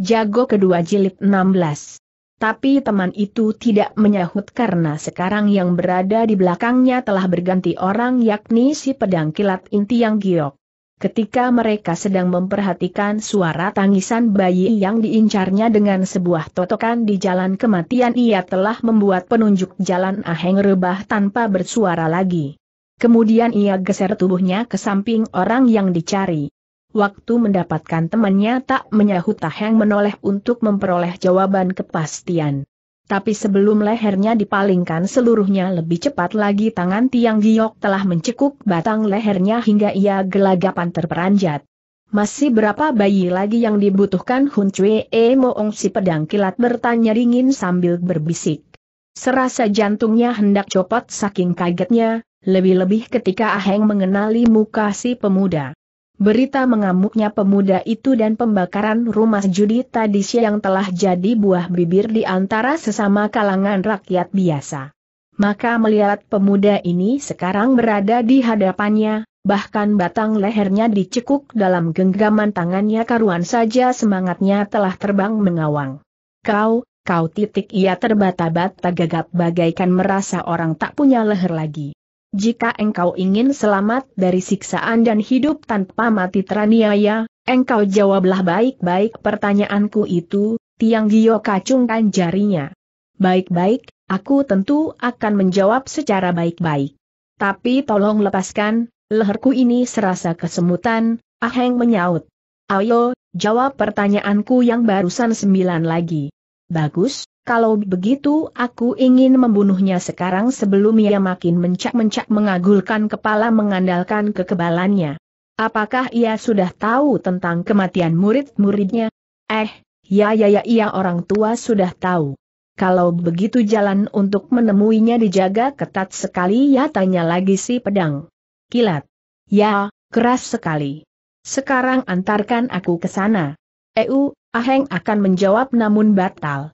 Jago kedua jilid 16. Tapi teman itu tidak menyahut karena sekarang yang berada di belakangnya telah berganti orang yakni si pedang kilat inti yang giok. Ketika mereka sedang memperhatikan suara tangisan bayi yang diincarnya dengan sebuah totokan di jalan kematian ia telah membuat penunjuk jalan aheng rebah tanpa bersuara lagi. Kemudian ia geser tubuhnya ke samping orang yang dicari. Waktu mendapatkan temannya tak menyahut Taheng menoleh untuk memperoleh jawaban kepastian. Tapi sebelum lehernya dipalingkan seluruhnya lebih cepat lagi tangan Tiang Giok telah mencekuk batang lehernya hingga ia gelagapan terperanjat. Masih berapa bayi lagi yang dibutuhkan Hun Cui E Moong si pedang kilat bertanya ringin sambil berbisik. Serasa jantungnya hendak copot saking kagetnya, lebih-lebih ketika Aheng mengenali muka si pemuda. Berita mengamuknya pemuda itu dan pembakaran rumah judi tadi siang telah jadi buah bibir di antara sesama kalangan rakyat biasa. Maka melihat pemuda ini sekarang berada di hadapannya, bahkan batang lehernya dicekuk dalam genggaman tangannya karuan saja semangatnya telah terbang mengawang. Kau, kau titik ia terbata-bata gagap bagaikan merasa orang tak punya leher lagi. Jika engkau ingin selamat dari siksaan dan hidup tanpa mati teraniaya, engkau jawablah baik-baik pertanyaanku itu, Tiang Gio kacungkan jarinya. Baik-baik, aku tentu akan menjawab secara baik-baik. Tapi tolong lepaskan, leherku ini serasa kesemutan, Aheng menyaut. Ayo, jawab pertanyaanku yang barusan sembilan lagi. Bagus, kalau begitu aku ingin membunuhnya sekarang sebelum ia makin mencak-mencak mengagulkan kepala mengandalkan kekebalannya. Apakah ia sudah tahu tentang kematian murid-muridnya? Eh, ya ya ya ia ya, orang tua sudah tahu. Kalau begitu jalan untuk menemuinya dijaga ketat sekali ya tanya lagi si pedang. Kilat. Ya, keras sekali. Sekarang antarkan aku ke sana. Eu, Aheng akan menjawab namun batal.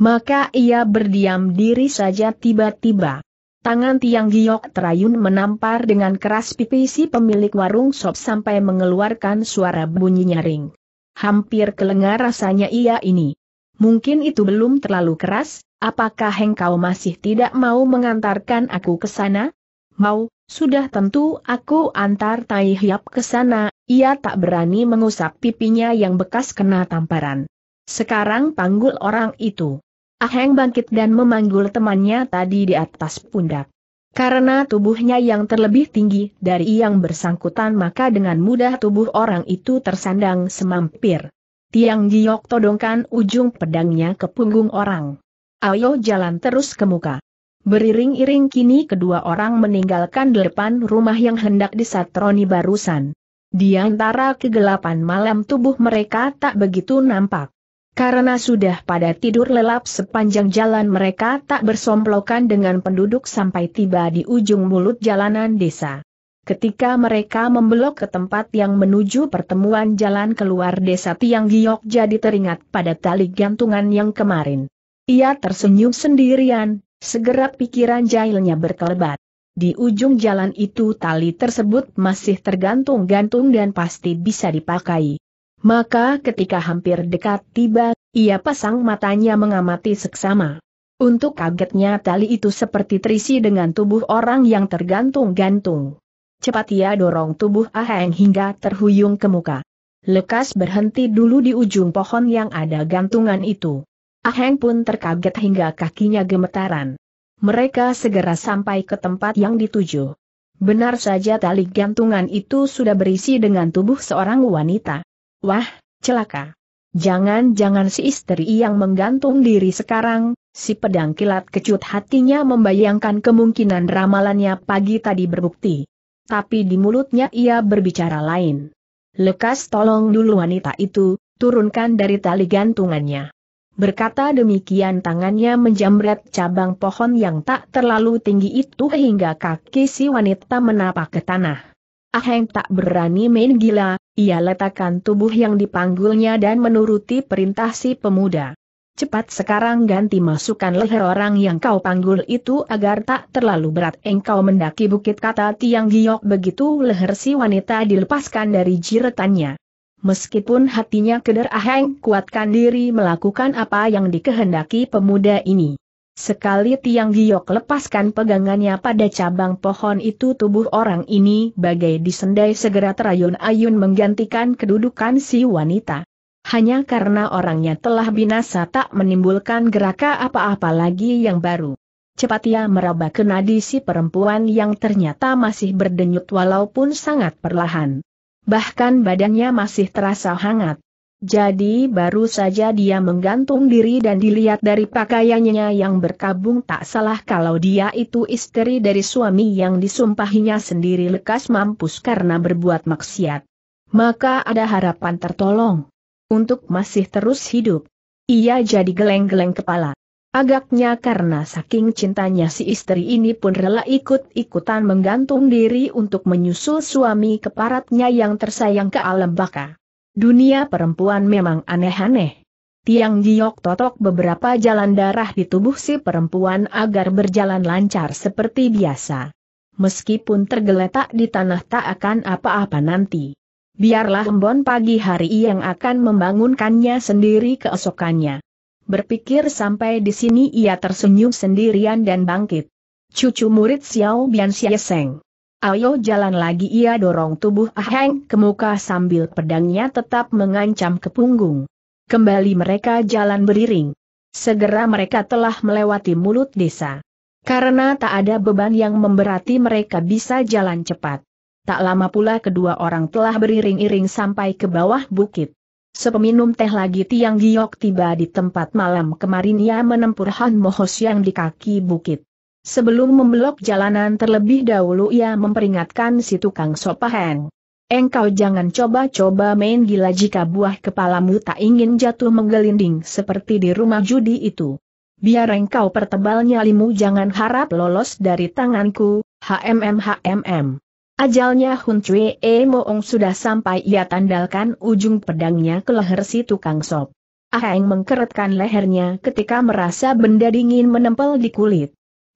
Maka ia berdiam diri saja tiba-tiba. Tangan Tiang Giok terayun menampar dengan keras pipi si pemilik warung sop sampai mengeluarkan suara bunyi nyaring. Hampir kelengar rasanya ia ini. Mungkin itu belum terlalu keras, apakah engkau masih tidak mau mengantarkan aku ke sana? Mau, sudah tentu aku antar Tai Hiap ke sana, ia tak berani mengusap pipinya yang bekas kena tamparan. Sekarang panggul orang itu. Aheng bangkit dan memanggul temannya tadi di atas pundak. Karena tubuhnya yang terlebih tinggi dari yang bersangkutan maka dengan mudah tubuh orang itu tersandang semampir. Tiang Giok todongkan ujung pedangnya ke punggung orang. Ayo jalan terus ke muka. Beriring-iring kini kedua orang meninggalkan depan rumah yang hendak disatroni barusan. Di antara kegelapan malam tubuh mereka tak begitu nampak. Karena sudah pada tidur lelap sepanjang jalan mereka tak bersomplokan dengan penduduk sampai tiba di ujung mulut jalanan desa. Ketika mereka membelok ke tempat yang menuju pertemuan jalan keluar desa Tiang Giok jadi teringat pada tali gantungan yang kemarin. Ia tersenyum sendirian, segera pikiran jahilnya berkelebat. Di ujung jalan itu tali tersebut masih tergantung-gantung dan pasti bisa dipakai. Maka ketika hampir dekat tiba, ia pasang matanya mengamati seksama. Untuk kagetnya tali itu seperti terisi dengan tubuh orang yang tergantung-gantung. Cepat ia dorong tubuh Aheng hingga terhuyung ke muka. Lekas berhenti dulu di ujung pohon yang ada gantungan itu. Aheng pun terkaget hingga kakinya gemetaran. Mereka segera sampai ke tempat yang dituju. Benar saja tali gantungan itu sudah berisi dengan tubuh seorang wanita. Wah, celaka. Jangan-jangan si istri yang menggantung diri sekarang, si pedang kilat kecut hatinya membayangkan kemungkinan ramalannya pagi tadi berbukti. Tapi di mulutnya ia berbicara lain. Lekas tolong dulu wanita itu, turunkan dari tali gantungannya. Berkata demikian tangannya menjamret cabang pohon yang tak terlalu tinggi itu hingga kaki si wanita menapak ke tanah. Aheng tak berani main gila, ia letakkan tubuh yang dipanggulnya dan menuruti perintah si pemuda. Cepat sekarang ganti masukkan leher orang yang kau panggul itu agar tak terlalu berat engkau mendaki bukit kata tiang giok begitu leher si wanita dilepaskan dari jiretannya. Meskipun hatinya keder aheng kuatkan diri melakukan apa yang dikehendaki pemuda ini. Sekali tiang giok lepaskan pegangannya pada cabang pohon itu tubuh orang ini bagai disendai segera terayun-ayun menggantikan kedudukan si wanita. Hanya karena orangnya telah binasa tak menimbulkan geraka apa-apa lagi yang baru. Cepat ia meraba ke nadi si perempuan yang ternyata masih berdenyut walaupun sangat perlahan. Bahkan badannya masih terasa hangat. Jadi baru saja dia menggantung diri dan dilihat dari pakaiannya yang berkabung tak salah kalau dia itu istri dari suami yang disumpahinya sendiri lekas mampus karena berbuat maksiat. Maka ada harapan tertolong. Untuk masih terus hidup. Ia jadi geleng-geleng kepala. Agaknya karena saking cintanya si istri ini pun rela ikut-ikutan menggantung diri untuk menyusul suami keparatnya yang tersayang ke alam baka dunia perempuan memang aneh-aneh. Tiang jiok totok beberapa jalan darah di tubuh si perempuan agar berjalan lancar seperti biasa. Meskipun tergeletak di tanah tak akan apa-apa nanti. Biarlah embon pagi hari yang akan membangunkannya sendiri keesokannya. Berpikir sampai di sini ia tersenyum sendirian dan bangkit. Cucu murid Xiao Bian Xie Seng. Ayo jalan lagi ia dorong tubuh Aheng ke muka sambil pedangnya tetap mengancam ke punggung. Kembali mereka jalan beriring. Segera mereka telah melewati mulut desa. Karena tak ada beban yang memberati mereka bisa jalan cepat. Tak lama pula kedua orang telah beriring-iring sampai ke bawah bukit. Sepeminum teh lagi Tiang Giok tiba di tempat malam kemarin ia menempur Han Mohos yang di kaki bukit. Sebelum membelok jalanan terlebih dahulu ia memperingatkan si tukang sopahan. Engkau jangan coba-coba main gila jika buah kepalamu tak ingin jatuh menggelinding seperti di rumah judi itu. Biar engkau pertebal nyalimu jangan harap lolos dari tanganku, HMM HMM. Ajalnya Hun Cui E Moong sudah sampai ia tandalkan ujung pedangnya ke leher si tukang sop. Aheng mengkeretkan lehernya ketika merasa benda dingin menempel di kulit.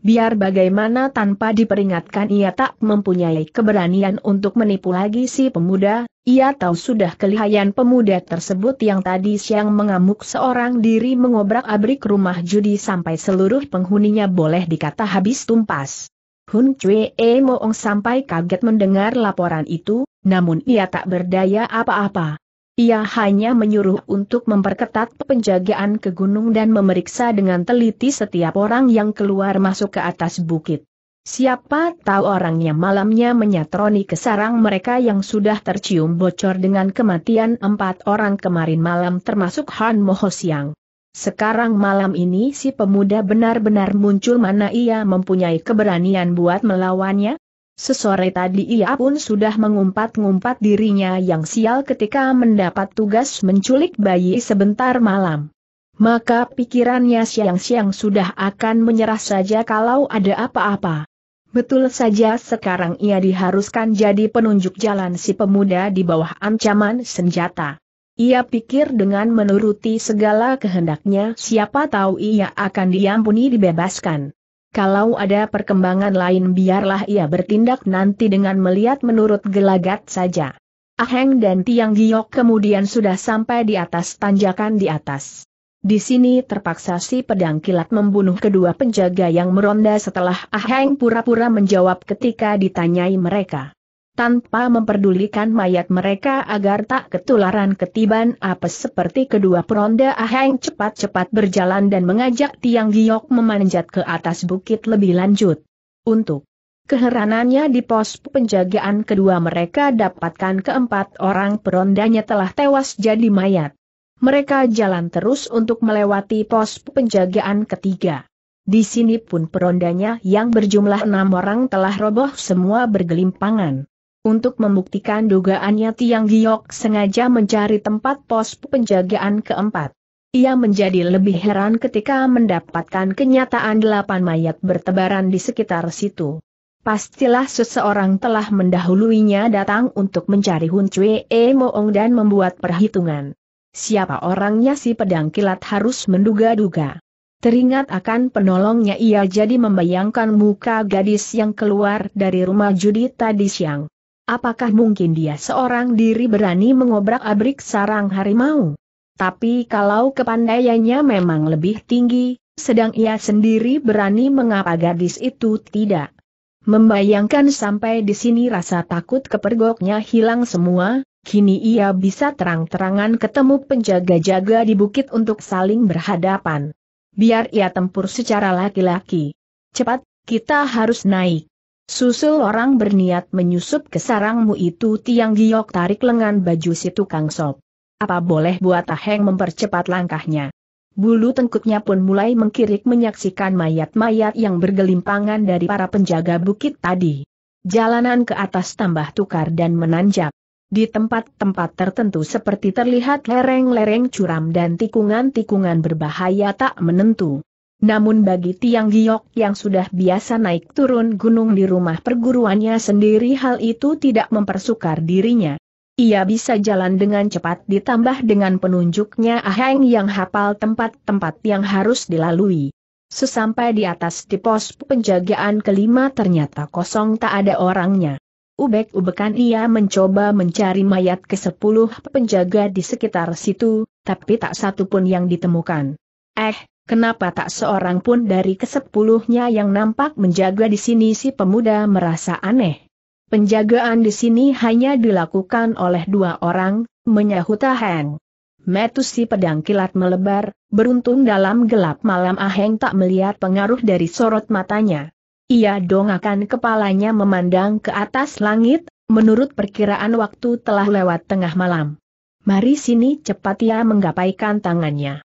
Biar bagaimana tanpa diperingatkan ia tak mempunyai keberanian untuk menipu lagi si pemuda, ia tahu sudah kelihayan pemuda tersebut yang tadi siang mengamuk seorang diri mengobrak abrik rumah judi sampai seluruh penghuninya boleh dikata habis tumpas. Hun Chue e Moong sampai kaget mendengar laporan itu, namun ia tak berdaya apa-apa. Ia hanya menyuruh untuk memperketat penjagaan ke gunung dan memeriksa dengan teliti setiap orang yang keluar masuk ke atas bukit. Siapa tahu orangnya malamnya menyatroni ke sarang mereka yang sudah tercium bocor dengan kematian empat orang kemarin malam termasuk Han Moho Siang. Sekarang malam ini si pemuda benar-benar muncul mana ia mempunyai keberanian buat melawannya? Sesore tadi ia pun sudah mengumpat-ngumpat dirinya yang sial ketika mendapat tugas menculik bayi sebentar malam. Maka pikirannya siang-siang sudah akan menyerah saja kalau ada apa-apa. Betul saja sekarang ia diharuskan jadi penunjuk jalan si pemuda di bawah ancaman senjata. Ia pikir dengan menuruti segala kehendaknya siapa tahu ia akan diampuni dibebaskan. Kalau ada perkembangan lain biarlah ia bertindak nanti dengan melihat menurut gelagat saja. Aheng dan Tiang Giok kemudian sudah sampai di atas tanjakan di atas. Di sini terpaksa si pedang kilat membunuh kedua penjaga yang meronda setelah Aheng pura-pura menjawab ketika ditanyai mereka tanpa memperdulikan mayat mereka agar tak ketularan ketiban apes seperti kedua peronda Aheng cepat-cepat berjalan dan mengajak Tiang Giok memanjat ke atas bukit lebih lanjut. Untuk keheranannya di pos penjagaan kedua mereka dapatkan keempat orang perondanya telah tewas jadi mayat. Mereka jalan terus untuk melewati pos penjagaan ketiga. Di sini pun perondanya yang berjumlah enam orang telah roboh semua bergelimpangan. Untuk membuktikan dugaannya Tiang Giok sengaja mencari tempat pos penjagaan keempat. Ia menjadi lebih heran ketika mendapatkan kenyataan delapan mayat bertebaran di sekitar situ. Pastilah seseorang telah mendahuluinya datang untuk mencari Hun Cui e Moong dan membuat perhitungan. Siapa orangnya si pedang kilat harus menduga-duga. Teringat akan penolongnya ia jadi membayangkan muka gadis yang keluar dari rumah judi tadi siang. Apakah mungkin dia seorang diri berani mengobrak-abrik sarang harimau? Tapi kalau kepandaiannya memang lebih tinggi, sedang ia sendiri berani mengapa gadis itu tidak. Membayangkan sampai di sini rasa takut kepergoknya hilang semua, kini ia bisa terang-terangan ketemu penjaga-jaga di bukit untuk saling berhadapan. Biar ia tempur secara laki-laki. Cepat, kita harus naik. Susul orang berniat menyusup ke sarangmu itu tiang giok tarik lengan baju si tukang sop. Apa boleh buat Aheng mempercepat langkahnya. Bulu tengkuknya pun mulai mengkirik menyaksikan mayat-mayat yang bergelimpangan dari para penjaga bukit tadi. Jalanan ke atas tambah tukar dan menanjak. Di tempat-tempat tertentu seperti terlihat lereng-lereng curam dan tikungan-tikungan berbahaya tak menentu. Namun bagi Tiang Giok yang sudah biasa naik turun gunung di rumah perguruannya sendiri hal itu tidak mempersukar dirinya. Ia bisa jalan dengan cepat ditambah dengan penunjuknya Aheng yang hafal tempat-tempat yang harus dilalui. Sesampai di atas di pos penjagaan kelima ternyata kosong tak ada orangnya. Ubek-ubekan ia mencoba mencari mayat ke sepuluh penjaga di sekitar situ, tapi tak satu pun yang ditemukan. Eh, Kenapa tak seorang pun dari kesepuluhnya yang nampak menjaga di sini si pemuda merasa aneh? Penjagaan di sini hanya dilakukan oleh dua orang, menyahut Aheng. Metus si pedang kilat melebar, beruntung dalam gelap malam Aheng tak melihat pengaruh dari sorot matanya. Ia dongakan kepalanya memandang ke atas langit, menurut perkiraan waktu telah lewat tengah malam. Mari sini cepat ia menggapaikan tangannya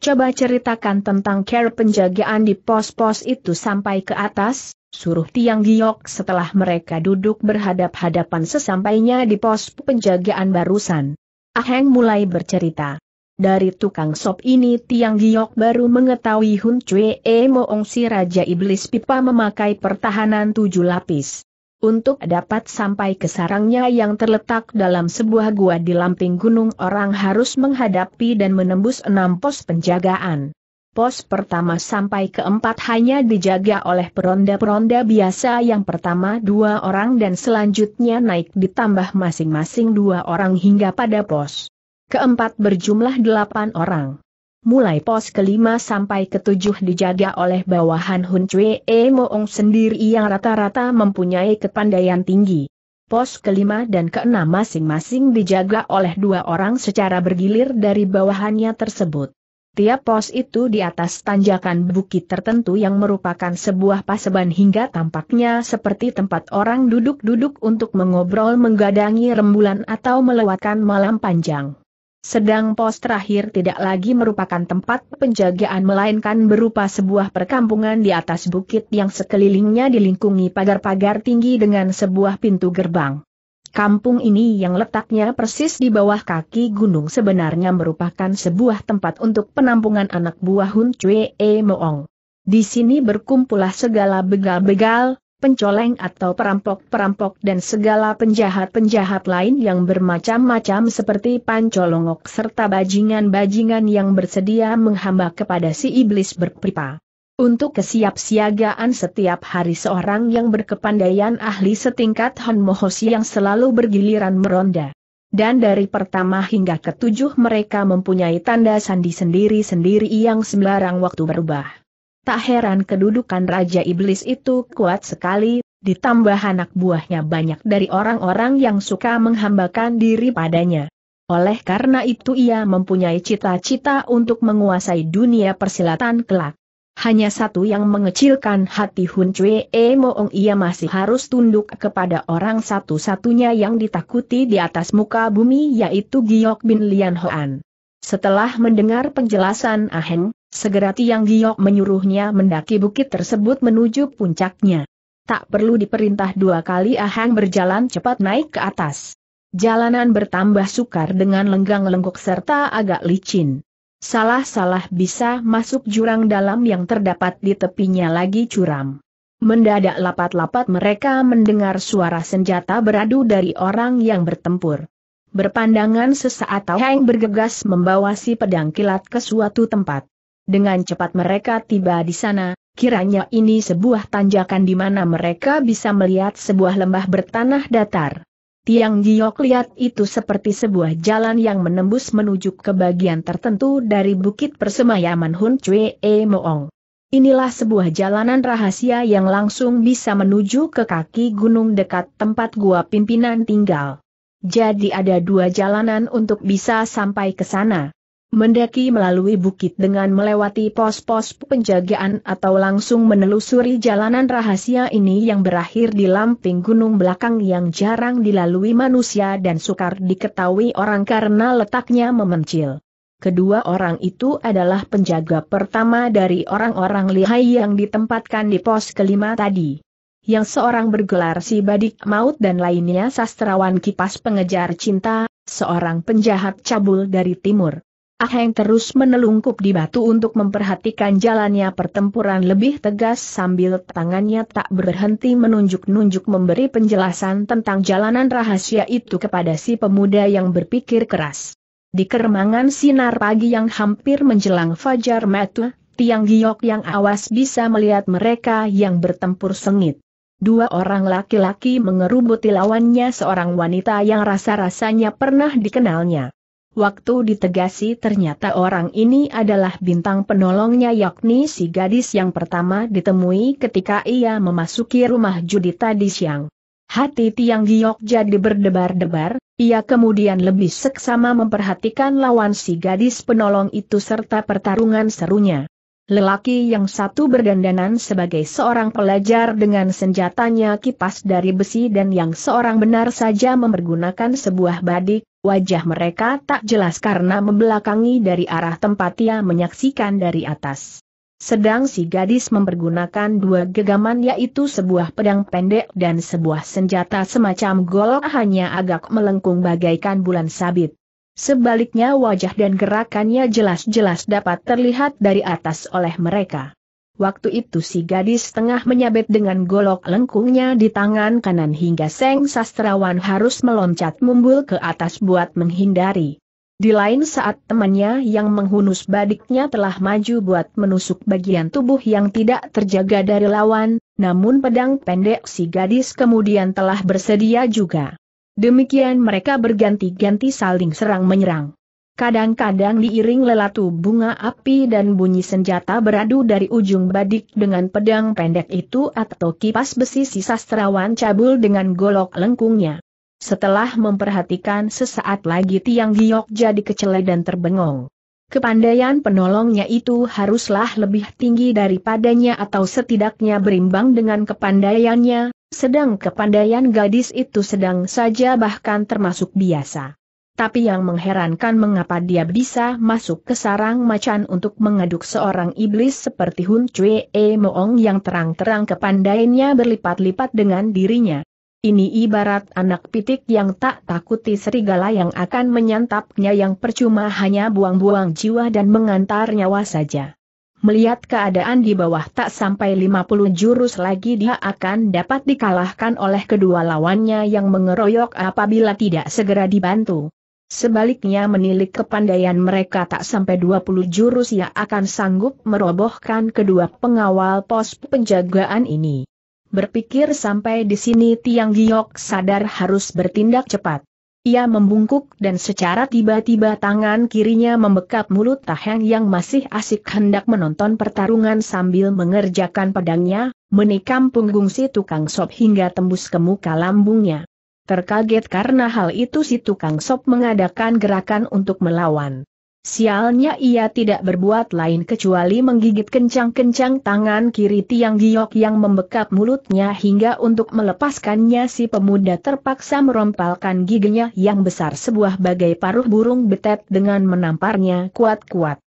coba ceritakan tentang care penjagaan di pos-pos itu sampai ke atas, suruh Tiang Giok setelah mereka duduk berhadap-hadapan sesampainya di pos penjagaan barusan. Aheng mulai bercerita. Dari tukang sop ini Tiang Giok baru mengetahui Hun Cue E Moong si Raja Iblis Pipa memakai pertahanan tujuh lapis untuk dapat sampai ke sarangnya yang terletak dalam sebuah gua di lamping gunung orang harus menghadapi dan menembus enam pos penjagaan. Pos pertama sampai keempat hanya dijaga oleh peronda-peronda biasa yang pertama dua orang dan selanjutnya naik ditambah masing-masing dua orang hingga pada pos. Keempat berjumlah delapan orang. Mulai pos kelima sampai ketujuh dijaga oleh bawahan Hun Cui E Moong sendiri yang rata-rata mempunyai kepandaian tinggi. Pos kelima dan keenam masing-masing dijaga oleh dua orang secara bergilir dari bawahannya tersebut. Tiap pos itu di atas tanjakan bukit tertentu yang merupakan sebuah paseban hingga tampaknya seperti tempat orang duduk-duduk untuk mengobrol menggadangi rembulan atau melewatkan malam panjang. Sedang pos terakhir tidak lagi merupakan tempat penjagaan melainkan berupa sebuah perkampungan di atas bukit yang sekelilingnya dilingkungi pagar-pagar tinggi dengan sebuah pintu gerbang. Kampung ini yang letaknya persis di bawah kaki gunung sebenarnya merupakan sebuah tempat untuk penampungan anak buah Hun Cue e Moong. Di sini berkumpulah segala begal-begal, pencoleng atau perampok-perampok dan segala penjahat-penjahat lain yang bermacam-macam seperti pancolongok serta bajingan-bajingan yang bersedia menghamba kepada si iblis berpipa. Untuk kesiapsiagaan setiap hari seorang yang berkepandaian ahli setingkat Han Mohosi yang selalu bergiliran meronda. Dan dari pertama hingga ketujuh mereka mempunyai tanda sandi sendiri-sendiri yang sembarang waktu berubah. Tak heran kedudukan Raja Iblis itu kuat sekali, ditambah anak buahnya banyak dari orang-orang yang suka menghambakan diri padanya. Oleh karena itu ia mempunyai cita-cita untuk menguasai dunia persilatan kelak. Hanya satu yang mengecilkan hati Hun Chue e Moong ia masih harus tunduk kepada orang satu-satunya yang ditakuti di atas muka bumi yaitu Giok Bin Lian Hoan. Setelah mendengar penjelasan Aheng, Segera Tiang Giok menyuruhnya mendaki bukit tersebut menuju puncaknya. Tak perlu diperintah dua kali Ahang berjalan cepat naik ke atas. Jalanan bertambah sukar dengan lenggang-lenggok serta agak licin. Salah-salah bisa masuk jurang dalam yang terdapat di tepinya lagi curam. Mendadak lapat-lapat mereka mendengar suara senjata beradu dari orang yang bertempur. Berpandangan sesaat Ahang bergegas membawa si pedang kilat ke suatu tempat. Dengan cepat mereka tiba di sana, kiranya ini sebuah tanjakan di mana mereka bisa melihat sebuah lembah bertanah datar. Tiang Giok lihat itu seperti sebuah jalan yang menembus menuju ke bagian tertentu dari bukit persemayaman Hun Chue E Moong. Inilah sebuah jalanan rahasia yang langsung bisa menuju ke kaki gunung dekat tempat gua pimpinan tinggal. Jadi ada dua jalanan untuk bisa sampai ke sana mendaki melalui bukit dengan melewati pos-pos penjagaan atau langsung menelusuri jalanan rahasia ini yang berakhir di lamping gunung belakang yang jarang dilalui manusia dan sukar diketahui orang karena letaknya memencil. Kedua orang itu adalah penjaga pertama dari orang-orang lihai yang ditempatkan di pos kelima tadi. Yang seorang bergelar si Badik Maut dan lainnya sastrawan kipas pengejar cinta, seorang penjahat cabul dari timur. Aheng terus menelungkup di batu untuk memperhatikan jalannya pertempuran lebih tegas sambil tangannya tak berhenti menunjuk-nunjuk memberi penjelasan tentang jalanan rahasia itu kepada si pemuda yang berpikir keras. Di kermangan sinar pagi yang hampir menjelang fajar metu, tiang giok yang awas bisa melihat mereka yang bertempur sengit. Dua orang laki-laki mengerubuti lawannya seorang wanita yang rasa-rasanya pernah dikenalnya. Waktu ditegasi ternyata orang ini adalah bintang penolongnya yakni si gadis yang pertama ditemui ketika ia memasuki rumah judi tadi siang. Hati Tiang Giok jadi berdebar-debar, ia kemudian lebih seksama memperhatikan lawan si gadis penolong itu serta pertarungan serunya. Lelaki yang satu berdandanan sebagai seorang pelajar dengan senjatanya kipas dari besi dan yang seorang benar saja mempergunakan sebuah badik, Wajah mereka tak jelas karena membelakangi dari arah tempat ia menyaksikan dari atas. Sedang si gadis mempergunakan dua gegaman yaitu sebuah pedang pendek dan sebuah senjata semacam golok hanya agak melengkung bagaikan bulan sabit. Sebaliknya wajah dan gerakannya jelas-jelas dapat terlihat dari atas oleh mereka. Waktu itu si gadis tengah menyabet dengan golok lengkungnya di tangan kanan hingga Seng Sastrawan harus meloncat mumbul ke atas buat menghindari. Di lain saat temannya yang menghunus badiknya telah maju buat menusuk bagian tubuh yang tidak terjaga dari lawan, namun pedang pendek si gadis kemudian telah bersedia juga. Demikian mereka berganti-ganti saling serang-menyerang. Kadang-kadang diiring lelatu bunga api dan bunyi senjata beradu dari ujung badik dengan pedang pendek itu atau kipas besi si sastrawan cabul dengan golok lengkungnya. Setelah memperhatikan sesaat lagi tiang giok jadi kecele dan terbengong. Kepandaian penolongnya itu haruslah lebih tinggi daripadanya atau setidaknya berimbang dengan kepandaiannya, sedang kepandaian gadis itu sedang saja bahkan termasuk biasa tapi yang mengherankan mengapa dia bisa masuk ke sarang macan untuk mengaduk seorang iblis seperti Hun Chue E Moong yang terang-terang kepandainya berlipat-lipat dengan dirinya. Ini ibarat anak pitik yang tak takuti serigala yang akan menyantapnya yang percuma hanya buang-buang jiwa dan mengantar nyawa saja. Melihat keadaan di bawah tak sampai 50 jurus lagi dia akan dapat dikalahkan oleh kedua lawannya yang mengeroyok apabila tidak segera dibantu. Sebaliknya menilik kepandaian mereka tak sampai 20 jurus yang akan sanggup merobohkan kedua pengawal pos penjagaan ini. Berpikir sampai di sini Tiang Giok sadar harus bertindak cepat. Ia membungkuk dan secara tiba-tiba tangan kirinya membekap mulut Taheng yang masih asik hendak menonton pertarungan sambil mengerjakan pedangnya, menikam punggung si tukang sop hingga tembus ke muka lambungnya. Terkaget karena hal itu si tukang sop mengadakan gerakan untuk melawan. Sialnya ia tidak berbuat lain kecuali menggigit kencang-kencang tangan kiri Tiang Giok yang membekap mulutnya hingga untuk melepaskannya si pemuda terpaksa merompalkan giginya yang besar sebuah bagai paruh burung betet dengan menamparnya kuat-kuat.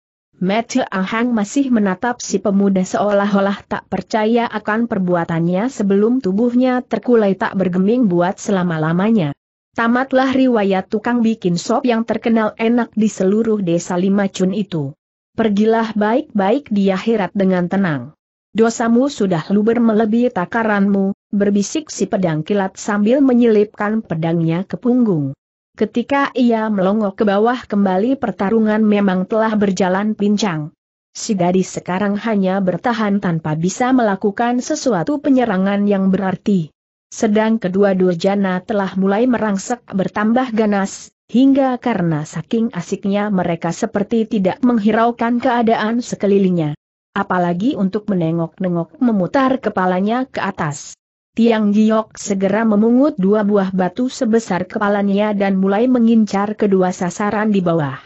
Matthew Ahang masih menatap si pemuda seolah-olah tak percaya akan perbuatannya sebelum tubuhnya terkulai tak bergeming buat selama-lamanya. Tamatlah riwayat tukang bikin sop yang terkenal enak di seluruh desa Lima Cun itu. Pergilah baik-baik di akhirat dengan tenang. Dosamu sudah luber melebihi takaranmu, berbisik si pedang kilat sambil menyelipkan pedangnya ke punggung. Ketika ia melongo ke bawah kembali pertarungan memang telah berjalan pincang. Si gadis sekarang hanya bertahan tanpa bisa melakukan sesuatu penyerangan yang berarti. Sedang kedua durjana telah mulai merangsek bertambah ganas, hingga karena saking asiknya mereka seperti tidak menghiraukan keadaan sekelilingnya. Apalagi untuk menengok-nengok memutar kepalanya ke atas. Tiang Giok segera memungut dua buah batu sebesar kepalanya dan mulai mengincar kedua sasaran di bawah.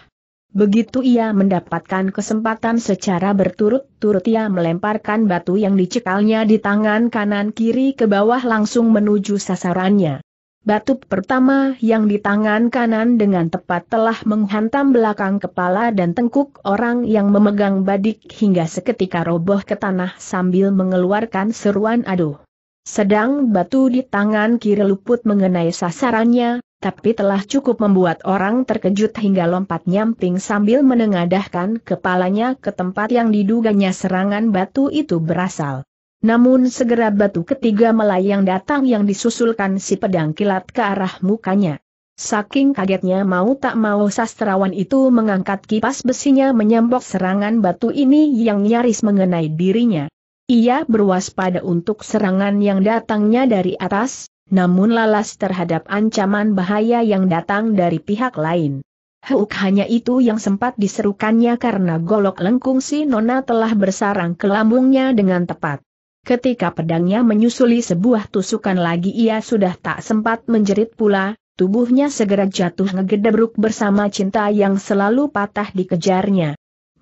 Begitu ia mendapatkan kesempatan secara berturut-turut ia melemparkan batu yang dicekalnya di tangan kanan kiri ke bawah langsung menuju sasarannya. Batu pertama yang di tangan kanan dengan tepat telah menghantam belakang kepala dan tengkuk orang yang memegang badik hingga seketika roboh ke tanah sambil mengeluarkan seruan aduh. Sedang batu di tangan kiri luput mengenai sasarannya, tapi telah cukup membuat orang terkejut hingga lompat nyamping sambil menengadahkan kepalanya ke tempat yang diduganya serangan batu itu berasal. Namun segera batu ketiga melayang datang yang disusulkan si pedang kilat ke arah mukanya. Saking kagetnya mau tak mau sastrawan itu mengangkat kipas besinya menyembok serangan batu ini yang nyaris mengenai dirinya. Ia berwaspada untuk serangan yang datangnya dari atas, namun lalas terhadap ancaman bahaya yang datang dari pihak lain. Huk hanya itu yang sempat diserukannya karena golok lengkung si Nona telah bersarang ke lambungnya dengan tepat. Ketika pedangnya menyusuli sebuah tusukan lagi ia sudah tak sempat menjerit pula, tubuhnya segera jatuh ngegedebruk bersama cinta yang selalu patah dikejarnya.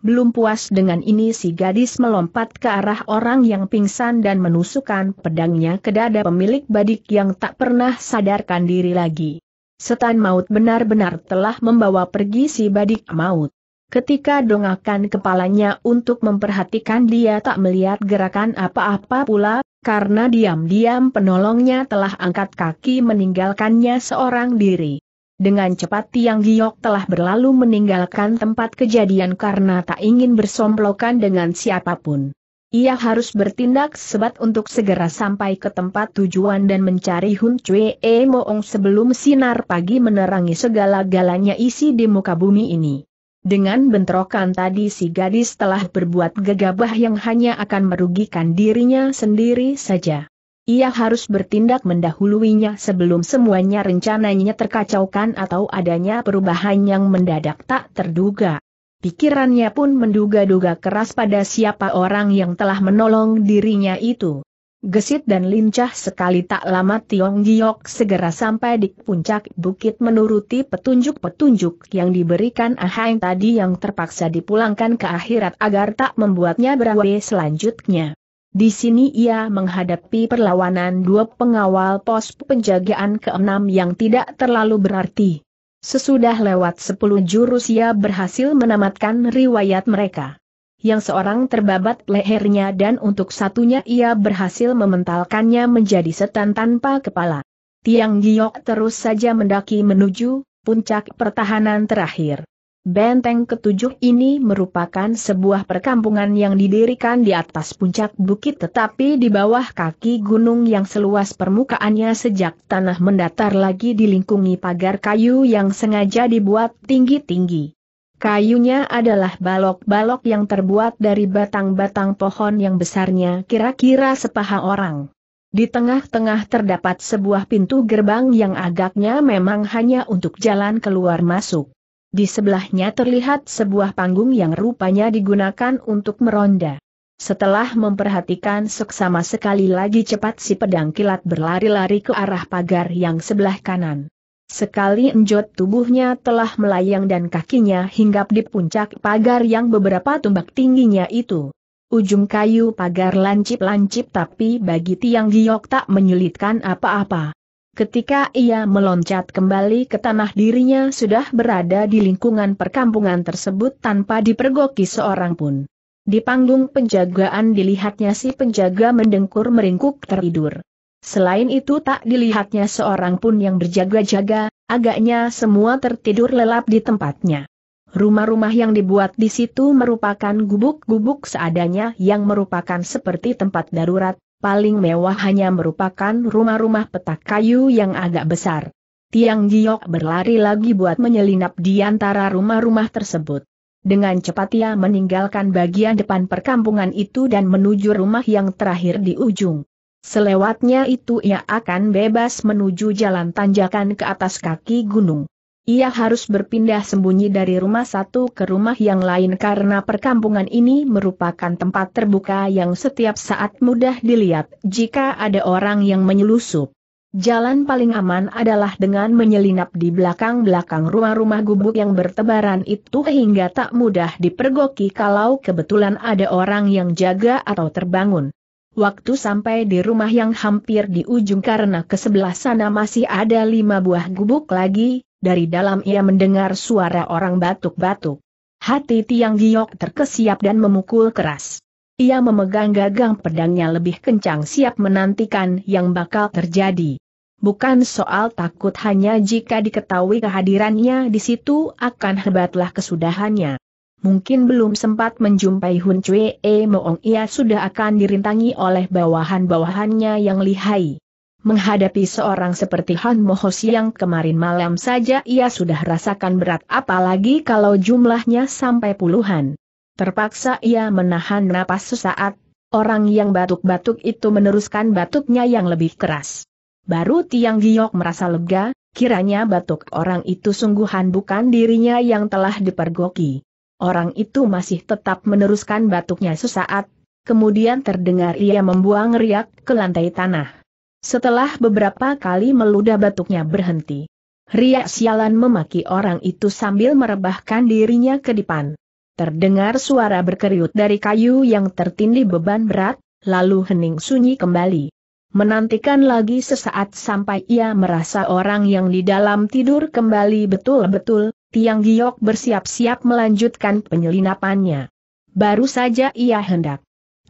Belum puas dengan ini si gadis melompat ke arah orang yang pingsan dan menusukkan pedangnya ke dada pemilik badik yang tak pernah sadarkan diri lagi. Setan maut benar-benar telah membawa pergi si badik maut. Ketika dongakan kepalanya untuk memperhatikan dia tak melihat gerakan apa-apa pula, karena diam-diam penolongnya telah angkat kaki meninggalkannya seorang diri. Dengan cepat Tiang Giok telah berlalu meninggalkan tempat kejadian karena tak ingin bersomplokan dengan siapapun. Ia harus bertindak sebat untuk segera sampai ke tempat tujuan dan mencari Hun Cui E Moong sebelum sinar pagi menerangi segala-galanya isi di muka bumi ini. Dengan bentrokan tadi si gadis telah berbuat gegabah yang hanya akan merugikan dirinya sendiri saja. Ia harus bertindak mendahuluinya sebelum semuanya rencananya terkacaukan atau adanya perubahan yang mendadak tak terduga. Pikirannya pun menduga-duga keras pada siapa orang yang telah menolong dirinya itu. Gesit dan lincah sekali tak lama Tiong Giok segera sampai di puncak bukit menuruti petunjuk-petunjuk yang diberikan Ahang tadi yang terpaksa dipulangkan ke akhirat agar tak membuatnya berawai selanjutnya. Di sini ia menghadapi perlawanan dua pengawal pos penjagaan keenam yang tidak terlalu berarti. Sesudah lewat sepuluh jurus ia berhasil menamatkan riwayat mereka. Yang seorang terbabat lehernya dan untuk satunya ia berhasil mementalkannya menjadi setan tanpa kepala. Tiang Giok terus saja mendaki menuju puncak pertahanan terakhir. Benteng ketujuh ini merupakan sebuah perkampungan yang didirikan di atas puncak bukit tetapi di bawah kaki gunung yang seluas permukaannya sejak tanah mendatar lagi dilingkungi pagar kayu yang sengaja dibuat tinggi-tinggi. Kayunya adalah balok-balok yang terbuat dari batang-batang pohon yang besarnya kira-kira sepaha orang. Di tengah-tengah terdapat sebuah pintu gerbang yang agaknya memang hanya untuk jalan keluar masuk. Di sebelahnya terlihat sebuah panggung yang rupanya digunakan untuk meronda. Setelah memperhatikan seksama sekali lagi cepat si pedang kilat berlari-lari ke arah pagar yang sebelah kanan. Sekali enjot tubuhnya telah melayang dan kakinya hinggap di puncak pagar yang beberapa tumbak tingginya itu. Ujung kayu pagar lancip-lancip tapi bagi Tiang Giok tak menyulitkan apa-apa. Ketika ia meloncat kembali ke tanah dirinya sudah berada di lingkungan perkampungan tersebut tanpa dipergoki seorang pun. Di panggung penjagaan dilihatnya si penjaga mendengkur meringkuk tertidur. Selain itu tak dilihatnya seorang pun yang berjaga-jaga, agaknya semua tertidur lelap di tempatnya. Rumah-rumah yang dibuat di situ merupakan gubuk-gubuk seadanya yang merupakan seperti tempat darurat, paling mewah hanya merupakan rumah-rumah petak kayu yang agak besar. Tiang Giok berlari lagi buat menyelinap di antara rumah-rumah tersebut. Dengan cepat ia meninggalkan bagian depan perkampungan itu dan menuju rumah yang terakhir di ujung. Selewatnya itu ia akan bebas menuju jalan tanjakan ke atas kaki gunung. Ia harus berpindah sembunyi dari rumah satu ke rumah yang lain karena perkampungan ini merupakan tempat terbuka yang setiap saat mudah dilihat jika ada orang yang menyelusup. Jalan paling aman adalah dengan menyelinap di belakang-belakang rumah-rumah gubuk yang bertebaran itu hingga tak mudah dipergoki kalau kebetulan ada orang yang jaga atau terbangun. Waktu sampai di rumah yang hampir di ujung karena ke sebelah sana masih ada lima buah gubuk lagi, dari dalam ia mendengar suara orang batuk-batuk. Hati Tiang Giok terkesiap dan memukul keras. Ia memegang gagang pedangnya lebih kencang siap menantikan yang bakal terjadi. Bukan soal takut hanya jika diketahui kehadirannya di situ akan hebatlah kesudahannya. Mungkin belum sempat menjumpai Hun Cue e Moong ia sudah akan dirintangi oleh bawahan-bawahannya yang lihai. Menghadapi seorang seperti Han Mohos yang kemarin malam saja ia sudah rasakan berat apalagi kalau jumlahnya sampai puluhan. Terpaksa ia menahan napas sesaat, orang yang batuk-batuk itu meneruskan batuknya yang lebih keras. Baru Tiang Giok merasa lega, kiranya batuk orang itu sungguhan bukan dirinya yang telah dipergoki. Orang itu masih tetap meneruskan batuknya sesaat, kemudian terdengar ia membuang riak ke lantai tanah. Setelah beberapa kali meludah batuknya berhenti. Ria sialan memaki orang itu sambil merebahkan dirinya ke depan. Terdengar suara berkeriut dari kayu yang tertindih beban berat, lalu hening sunyi kembali. Menantikan lagi sesaat sampai ia merasa orang yang di dalam tidur kembali betul-betul, Tiang Giok bersiap-siap melanjutkan penyelinapannya. Baru saja ia hendak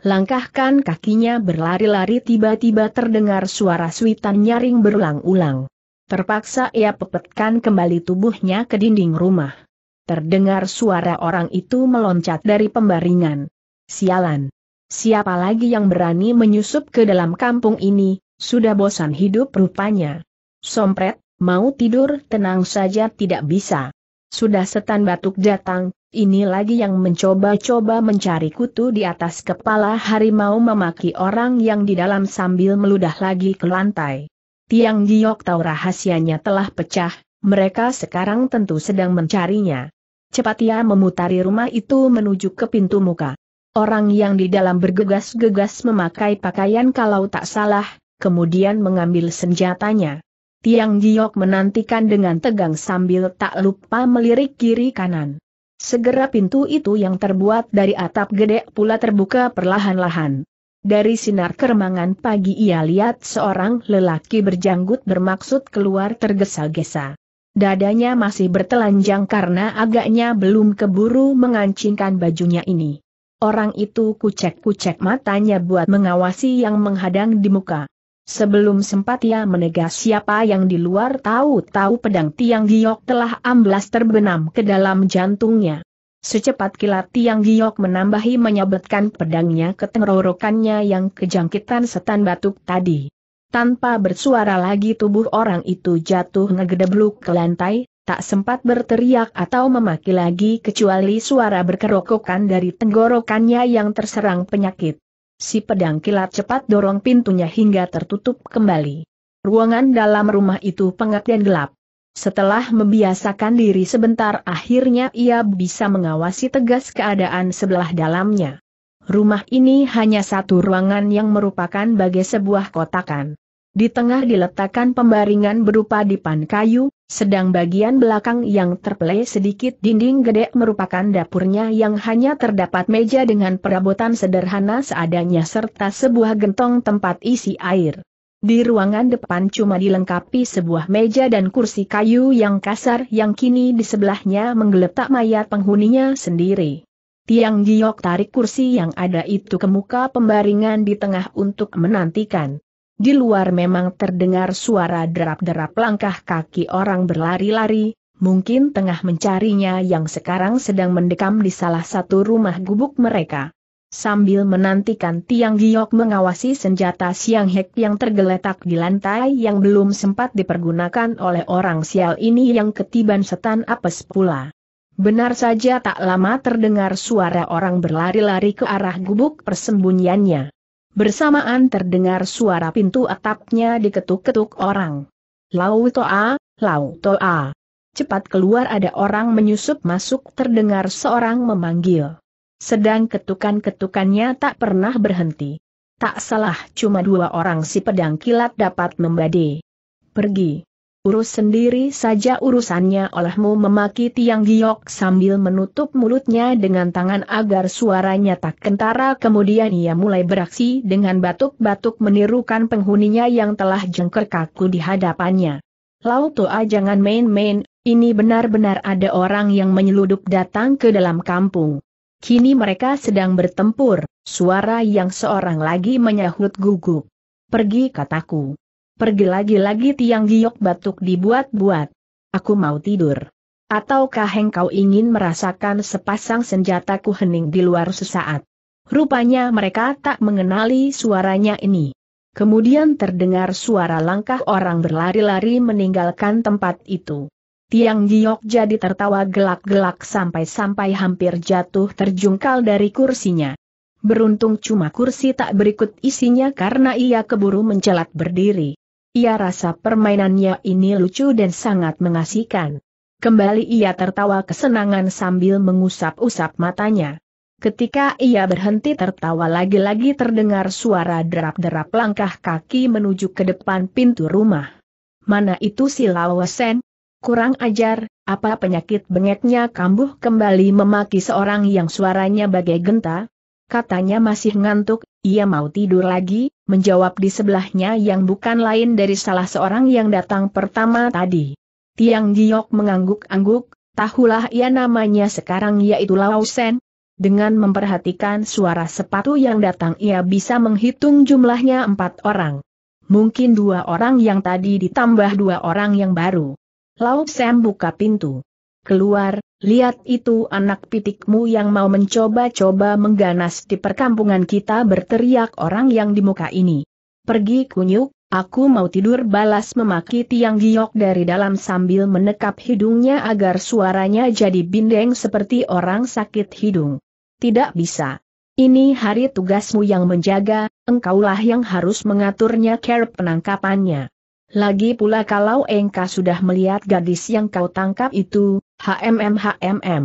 Langkahkan kakinya berlari-lari tiba-tiba terdengar suara suitan nyaring berulang-ulang. Terpaksa ia pepetkan kembali tubuhnya ke dinding rumah. Terdengar suara orang itu meloncat dari pembaringan. Sialan. Siapa lagi yang berani menyusup ke dalam kampung ini, sudah bosan hidup rupanya. Sompret, mau tidur tenang saja tidak bisa. Sudah setan batuk datang, ini lagi yang mencoba-coba mencari kutu di atas kepala harimau memaki orang yang di dalam sambil meludah lagi ke lantai. Tiang Giok tahu rahasianya telah pecah, mereka sekarang tentu sedang mencarinya. Cepat ia memutari rumah itu menuju ke pintu muka. Orang yang di dalam bergegas-gegas memakai pakaian kalau tak salah, kemudian mengambil senjatanya. Tiang Giok menantikan dengan tegang sambil tak lupa melirik kiri kanan. Segera pintu itu yang terbuat dari atap gede pula terbuka perlahan-lahan. Dari sinar keremangan pagi ia lihat seorang lelaki berjanggut bermaksud keluar tergesa-gesa. Dadanya masih bertelanjang karena agaknya belum keburu mengancingkan bajunya ini. Orang itu kucek-kucek matanya buat mengawasi yang menghadang di muka. Sebelum sempat ia menegas siapa yang di luar tahu-tahu pedang Tiang Giok telah amblas terbenam ke dalam jantungnya. Secepat kilat Tiang Giok menambahi menyabetkan pedangnya ke tenggorokannya yang kejangkitan setan batuk tadi. Tanpa bersuara lagi tubuh orang itu jatuh ngegedebluk ke lantai, tak sempat berteriak atau memaki lagi kecuali suara berkerokokan dari tenggorokannya yang terserang penyakit. Si pedang kilat cepat dorong pintunya hingga tertutup kembali. Ruangan dalam rumah itu pengap dan gelap. Setelah membiasakan diri sebentar akhirnya ia bisa mengawasi tegas keadaan sebelah dalamnya. Rumah ini hanya satu ruangan yang merupakan bagai sebuah kotakan. Di tengah diletakkan pembaringan berupa dipan kayu, sedang bagian belakang yang terpele sedikit dinding gede merupakan dapurnya yang hanya terdapat meja dengan perabotan sederhana seadanya serta sebuah gentong tempat isi air. Di ruangan depan cuma dilengkapi sebuah meja dan kursi kayu yang kasar yang kini di sebelahnya menggeletak mayat penghuninya sendiri. Tiang giok tarik kursi yang ada itu ke muka pembaringan di tengah untuk menantikan. Di luar memang terdengar suara derap-derap langkah kaki orang berlari-lari, mungkin tengah mencarinya yang sekarang sedang mendekam di salah satu rumah gubuk mereka. Sambil menantikan Tiang Giok mengawasi senjata Siang Hek yang tergeletak di lantai yang belum sempat dipergunakan oleh orang sial ini yang ketiban setan apes pula. Benar saja tak lama terdengar suara orang berlari-lari ke arah gubuk persembunyiannya. Bersamaan terdengar suara pintu atapnya diketuk-ketuk orang. Lau Toa, Lau Toa. Cepat keluar ada orang menyusup masuk terdengar seorang memanggil. Sedang ketukan-ketukannya tak pernah berhenti. Tak salah cuma dua orang si pedang kilat dapat membade. Pergi. Urus sendiri saja urusannya olehmu memaki tiang giok sambil menutup mulutnya dengan tangan agar suaranya tak kentara kemudian ia mulai beraksi dengan batuk-batuk menirukan penghuninya yang telah jengker kaku di hadapannya. Lau Toa jangan main-main, ini benar-benar ada orang yang menyeludup datang ke dalam kampung. Kini mereka sedang bertempur, suara yang seorang lagi menyahut gugup. Pergi kataku pergi lagi-lagi tiang giok batuk dibuat-buat. Aku mau tidur. Ataukah engkau ingin merasakan sepasang senjataku hening di luar sesaat? Rupanya mereka tak mengenali suaranya ini. Kemudian terdengar suara langkah orang berlari-lari meninggalkan tempat itu. Tiang Giok jadi tertawa gelak-gelak sampai-sampai hampir jatuh terjungkal dari kursinya. Beruntung cuma kursi tak berikut isinya karena ia keburu mencelat berdiri. Ia rasa permainannya ini lucu dan sangat mengasihkan. Kembali ia tertawa kesenangan sambil mengusap-usap matanya. Ketika ia berhenti tertawa lagi-lagi terdengar suara derap-derap langkah kaki menuju ke depan pintu rumah. Mana itu si Lawesen? Kurang ajar, apa penyakit bengeknya kambuh kembali memaki seorang yang suaranya bagai genta? Katanya masih ngantuk, ia mau tidur lagi, menjawab di sebelahnya yang bukan lain dari salah seorang yang datang pertama tadi. Tiang Giok mengangguk-angguk, tahulah ia namanya sekarang yaitu Lao Sen. Dengan memperhatikan suara sepatu yang datang ia bisa menghitung jumlahnya empat orang. Mungkin dua orang yang tadi ditambah dua orang yang baru. Lao Sen buka pintu. Keluar, Lihat itu anak pitikmu yang mau mencoba-coba mengganas di perkampungan kita berteriak orang yang di muka ini. Pergi kunyuk, aku mau tidur balas memaki tiang giok dari dalam sambil menekap hidungnya agar suaranya jadi bindeng seperti orang sakit hidung. Tidak bisa. Ini hari tugasmu yang menjaga, engkaulah yang harus mengaturnya care penangkapannya. Lagi pula kalau engkau sudah melihat gadis yang kau tangkap itu, HMM HMM.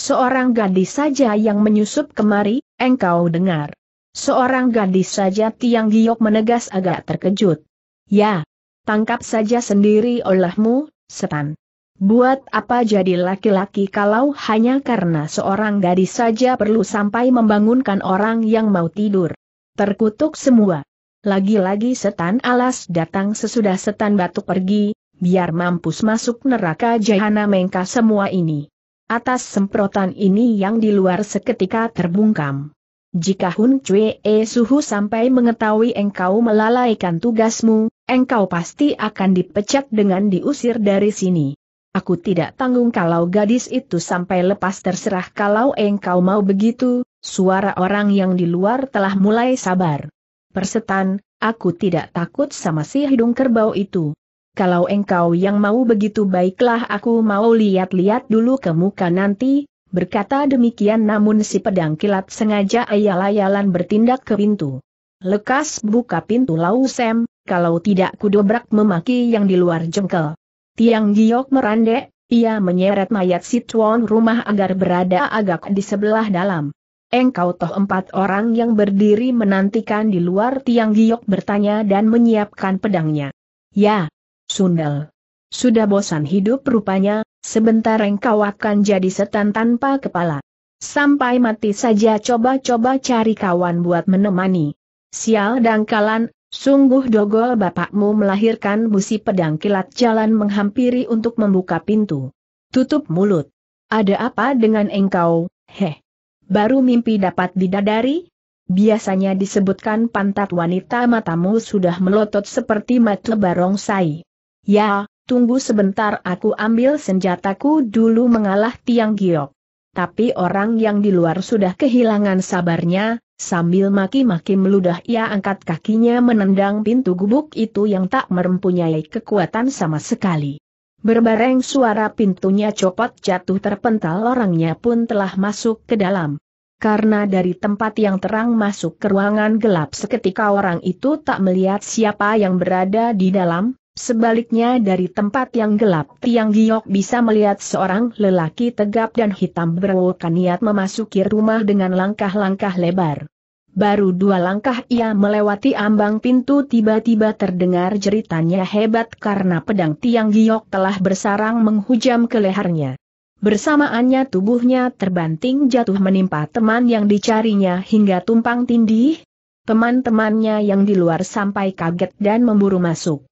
Seorang gadis saja yang menyusup kemari, engkau dengar. Seorang gadis saja Tiang Giok menegas agak terkejut. Ya, tangkap saja sendiri olehmu, setan. Buat apa jadi laki-laki kalau hanya karena seorang gadis saja perlu sampai membangunkan orang yang mau tidur. Terkutuk semua. Lagi-lagi setan alas datang sesudah setan batuk pergi, biar mampus masuk neraka jahana mengka semua ini. Atas semprotan ini yang di luar seketika terbungkam. Jika Hun Cue e Suhu sampai mengetahui engkau melalaikan tugasmu, engkau pasti akan dipecat dengan diusir dari sini. Aku tidak tanggung kalau gadis itu sampai lepas terserah kalau engkau mau begitu, suara orang yang di luar telah mulai sabar. Persetan, aku tidak takut sama si hidung kerbau itu kalau engkau yang mau begitu baiklah aku mau lihat-lihat dulu ke muka nanti, berkata demikian namun si pedang kilat sengaja ayal-ayalan bertindak ke pintu. Lekas buka pintu lau Sam, kalau tidak kudobrak memaki yang di luar jengkel. Tiang giok merandek, ia menyeret mayat si tuan rumah agar berada agak di sebelah dalam. Engkau toh empat orang yang berdiri menantikan di luar tiang giok bertanya dan menyiapkan pedangnya. Ya, Sundel. Sudah bosan hidup rupanya, sebentar engkau akan jadi setan tanpa kepala. Sampai mati saja coba-coba cari kawan buat menemani. Sial dangkalan, sungguh dogol bapakmu melahirkan busi pedang kilat jalan menghampiri untuk membuka pintu. Tutup mulut. Ada apa dengan engkau, heh? Baru mimpi dapat didadari? Biasanya disebutkan pantat wanita matamu sudah melotot seperti mata barongsai. Ya, tunggu sebentar aku ambil senjataku dulu mengalah tiang giok. Tapi orang yang di luar sudah kehilangan sabarnya, sambil maki-maki meludah ia angkat kakinya menendang pintu gubuk itu yang tak mempunyai kekuatan sama sekali. Berbareng suara pintunya copot jatuh terpental orangnya pun telah masuk ke dalam. Karena dari tempat yang terang masuk ke ruangan gelap seketika orang itu tak melihat siapa yang berada di dalam, Sebaliknya dari tempat yang gelap Tiang Giok bisa melihat seorang lelaki tegap dan hitam berwokan niat memasuki rumah dengan langkah-langkah lebar. Baru dua langkah ia melewati ambang pintu tiba-tiba terdengar jeritannya hebat karena pedang Tiang Giok telah bersarang menghujam ke lehernya. Bersamaannya tubuhnya terbanting jatuh menimpa teman yang dicarinya hingga tumpang tindih. Teman-temannya yang di luar sampai kaget dan memburu masuk.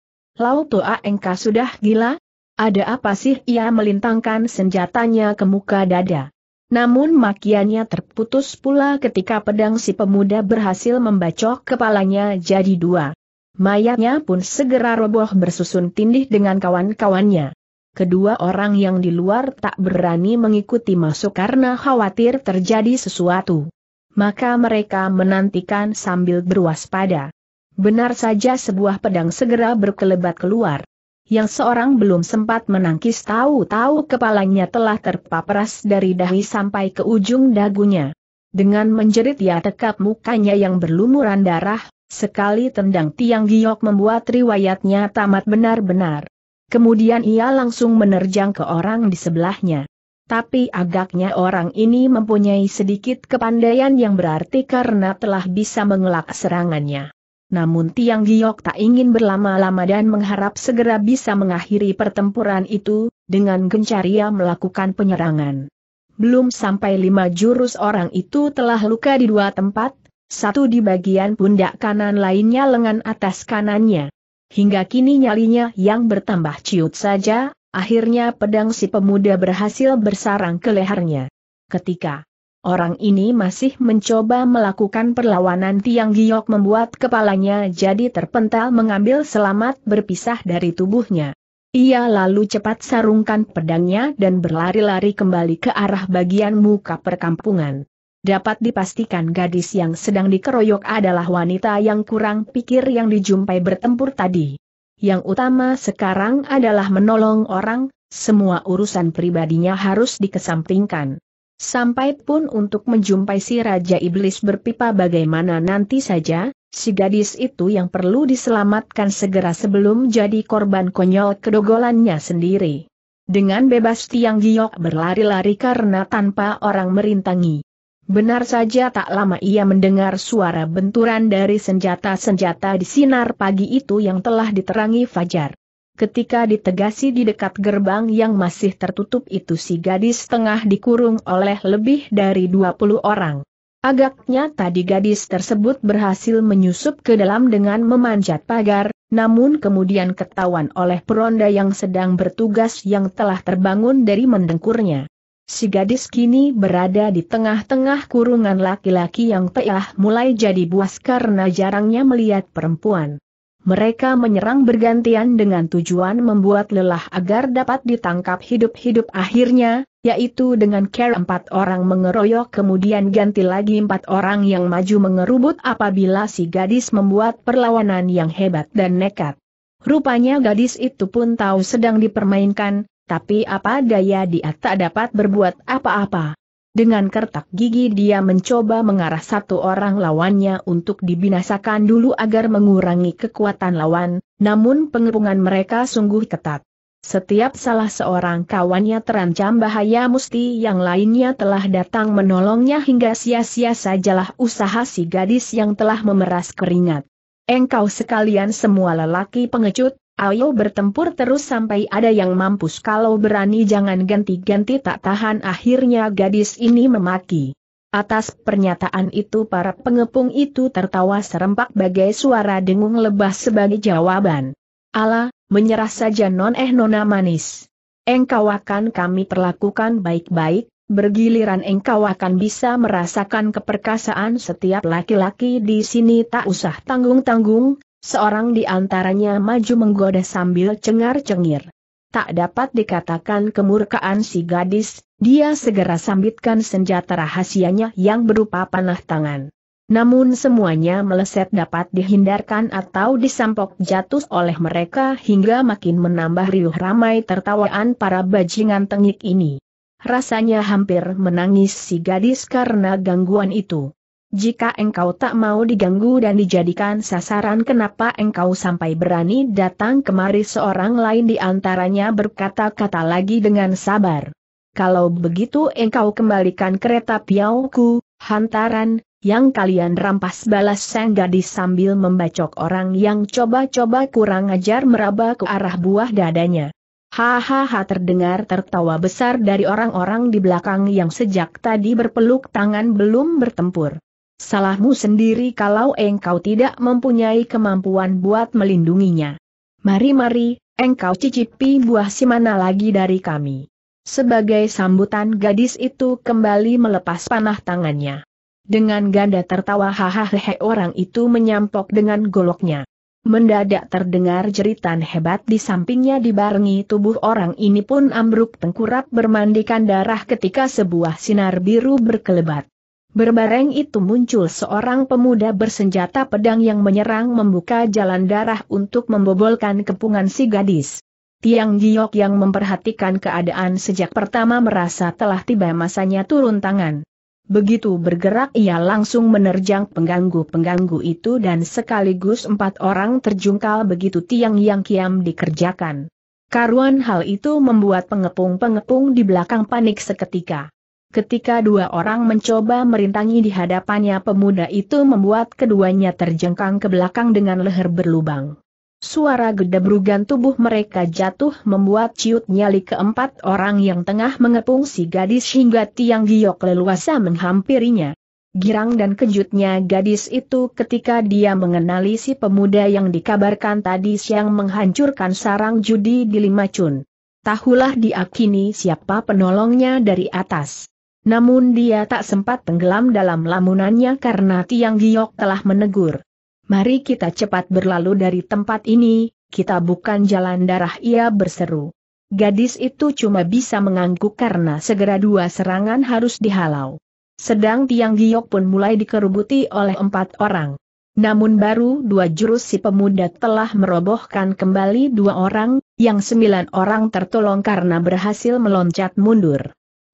Lau Toa Engka sudah gila? Ada apa sih ia melintangkan senjatanya ke muka dada? Namun makiannya terputus pula ketika pedang si pemuda berhasil membacok kepalanya jadi dua. Mayatnya pun segera roboh bersusun tindih dengan kawan-kawannya. Kedua orang yang di luar tak berani mengikuti masuk karena khawatir terjadi sesuatu. Maka mereka menantikan sambil berwaspada. Benar saja sebuah pedang segera berkelebat keluar. Yang seorang belum sempat menangkis tahu-tahu kepalanya telah terpaperas dari dahi sampai ke ujung dagunya. Dengan menjerit ia tekap mukanya yang berlumuran darah, sekali tendang tiang giok membuat riwayatnya tamat benar-benar. Kemudian ia langsung menerjang ke orang di sebelahnya. Tapi agaknya orang ini mempunyai sedikit kepandaian yang berarti karena telah bisa mengelak serangannya namun Tiang Giok tak ingin berlama-lama dan mengharap segera bisa mengakhiri pertempuran itu, dengan gencar ia melakukan penyerangan. Belum sampai lima jurus orang itu telah luka di dua tempat, satu di bagian pundak kanan lainnya lengan atas kanannya. Hingga kini nyalinya yang bertambah ciut saja, akhirnya pedang si pemuda berhasil bersarang ke lehernya. Ketika Orang ini masih mencoba melakukan perlawanan Tiang Giok membuat kepalanya jadi terpental mengambil selamat berpisah dari tubuhnya. Ia lalu cepat sarungkan pedangnya dan berlari-lari kembali ke arah bagian muka perkampungan. Dapat dipastikan gadis yang sedang dikeroyok adalah wanita yang kurang pikir yang dijumpai bertempur tadi. Yang utama sekarang adalah menolong orang, semua urusan pribadinya harus dikesampingkan. Sampai pun untuk menjumpai si Raja Iblis berpipa bagaimana nanti saja, si gadis itu yang perlu diselamatkan segera sebelum jadi korban konyol kedogolannya sendiri. Dengan bebas Tiang Giok berlari-lari karena tanpa orang merintangi. Benar saja tak lama ia mendengar suara benturan dari senjata-senjata di sinar pagi itu yang telah diterangi fajar. Ketika ditegasi di dekat gerbang yang masih tertutup itu si gadis tengah dikurung oleh lebih dari 20 orang. Agaknya tadi gadis tersebut berhasil menyusup ke dalam dengan memanjat pagar, namun kemudian ketahuan oleh peronda yang sedang bertugas yang telah terbangun dari mendengkurnya. Si gadis kini berada di tengah-tengah kurungan laki-laki yang peah mulai jadi buas karena jarangnya melihat perempuan. Mereka menyerang bergantian dengan tujuan membuat lelah agar dapat ditangkap hidup-hidup akhirnya, yaitu dengan care empat orang mengeroyok kemudian ganti lagi empat orang yang maju mengerubut apabila si gadis membuat perlawanan yang hebat dan nekat. Rupanya gadis itu pun tahu sedang dipermainkan, tapi apa daya dia tak dapat berbuat apa-apa. Dengan kertak gigi dia mencoba mengarah satu orang lawannya untuk dibinasakan dulu agar mengurangi kekuatan lawan, namun pengepungan mereka sungguh ketat. Setiap salah seorang kawannya terancam bahaya musti yang lainnya telah datang menolongnya hingga sia-sia sajalah usaha si gadis yang telah memeras keringat. Engkau sekalian semua lelaki pengecut, ayo bertempur terus sampai ada yang mampus kalau berani jangan ganti-ganti tak tahan akhirnya gadis ini memaki. Atas pernyataan itu para pengepung itu tertawa serempak bagai suara dengung lebah sebagai jawaban. Ala, menyerah saja non eh nona manis. Engkau akan kami perlakukan baik-baik, bergiliran engkau akan bisa merasakan keperkasaan setiap laki-laki di sini tak usah tanggung-tanggung, Seorang di antaranya maju menggoda sambil cengar-cengir. Tak dapat dikatakan kemurkaan si gadis, dia segera sambitkan senjata rahasianya yang berupa panah tangan. Namun semuanya meleset dapat dihindarkan atau disampok jatuh oleh mereka hingga makin menambah riuh ramai tertawaan para bajingan tengik ini. Rasanya hampir menangis si gadis karena gangguan itu. Jika engkau tak mau diganggu dan dijadikan sasaran kenapa engkau sampai berani datang kemari seorang lain di antaranya berkata-kata lagi dengan sabar. Kalau begitu engkau kembalikan kereta piauku, hantaran, yang kalian rampas balas sang gadis sambil membacok orang yang coba-coba kurang ajar meraba ke arah buah dadanya. Hahaha terdengar tertawa besar dari orang-orang di belakang yang sejak tadi berpeluk tangan belum bertempur salahmu sendiri kalau engkau tidak mempunyai kemampuan buat melindunginya. Mari-mari, engkau cicipi buah si mana lagi dari kami. Sebagai sambutan gadis itu kembali melepas panah tangannya. Dengan ganda tertawa hahaha orang itu menyampok dengan goloknya. Mendadak terdengar jeritan hebat di sampingnya dibarengi tubuh orang ini pun ambruk tengkurap bermandikan darah ketika sebuah sinar biru berkelebat. Berbareng itu muncul seorang pemuda bersenjata pedang yang menyerang membuka jalan darah untuk membobolkan kepungan si gadis. Tiang Giok yang memperhatikan keadaan sejak pertama merasa telah tiba masanya turun tangan. Begitu bergerak ia langsung menerjang pengganggu-pengganggu itu dan sekaligus empat orang terjungkal begitu tiang yang kiam dikerjakan. Karuan hal itu membuat pengepung-pengepung di belakang panik seketika. Ketika dua orang mencoba merintangi di hadapannya pemuda itu membuat keduanya terjengkang ke belakang dengan leher berlubang. Suara gedebrugan tubuh mereka jatuh membuat ciut nyali keempat orang yang tengah mengepung si gadis hingga tiang giok leluasa menghampirinya. Girang dan kejutnya gadis itu ketika dia mengenali si pemuda yang dikabarkan tadi siang menghancurkan sarang judi di Lima Cun. Tahulah diakini siapa penolongnya dari atas. Namun dia tak sempat tenggelam dalam lamunannya karena Tiang Giok telah menegur. Mari kita cepat berlalu dari tempat ini, kita bukan jalan darah ia berseru. Gadis itu cuma bisa mengangguk karena segera dua serangan harus dihalau. Sedang Tiang Giok pun mulai dikerubuti oleh empat orang. Namun baru dua jurus si pemuda telah merobohkan kembali dua orang, yang sembilan orang tertolong karena berhasil meloncat mundur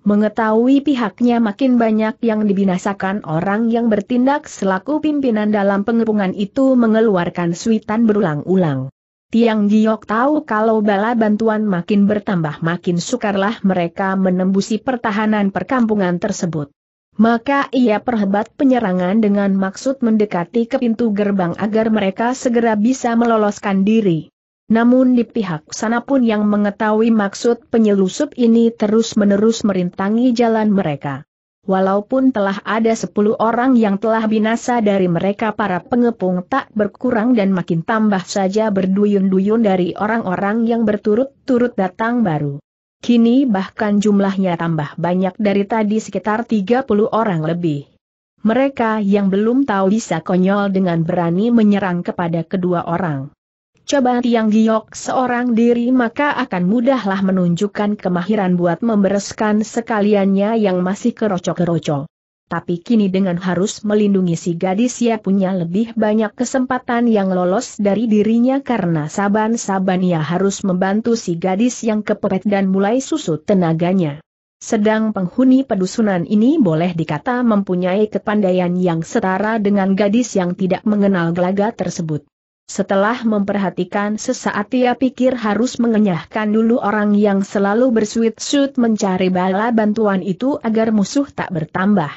mengetahui pihaknya makin banyak yang dibinasakan orang yang bertindak selaku pimpinan dalam pengepungan itu mengeluarkan suitan berulang-ulang. Tiang Giok tahu kalau bala bantuan makin bertambah makin sukarlah mereka menembusi pertahanan perkampungan tersebut. Maka ia perhebat penyerangan dengan maksud mendekati ke pintu gerbang agar mereka segera bisa meloloskan diri. Namun di pihak sana pun yang mengetahui maksud penyelusup ini terus-menerus merintangi jalan mereka. Walaupun telah ada sepuluh orang yang telah binasa dari mereka para pengepung tak berkurang dan makin tambah saja berduyun-duyun dari orang-orang yang berturut-turut datang baru. Kini bahkan jumlahnya tambah banyak dari tadi sekitar 30 orang lebih. Mereka yang belum tahu bisa konyol dengan berani menyerang kepada kedua orang. Coba Tiang Giok seorang diri maka akan mudahlah menunjukkan kemahiran buat membereskan sekaliannya yang masih kerocok-kerocok. Tapi kini dengan harus melindungi si gadis ia punya lebih banyak kesempatan yang lolos dari dirinya karena saban-saban ia harus membantu si gadis yang kepepet dan mulai susut tenaganya. Sedang penghuni pedusunan ini boleh dikata mempunyai kepandaian yang setara dengan gadis yang tidak mengenal gelaga tersebut. Setelah memperhatikan sesaat ia pikir harus mengenyahkan dulu orang yang selalu bersuit-suit mencari bala bantuan itu agar musuh tak bertambah.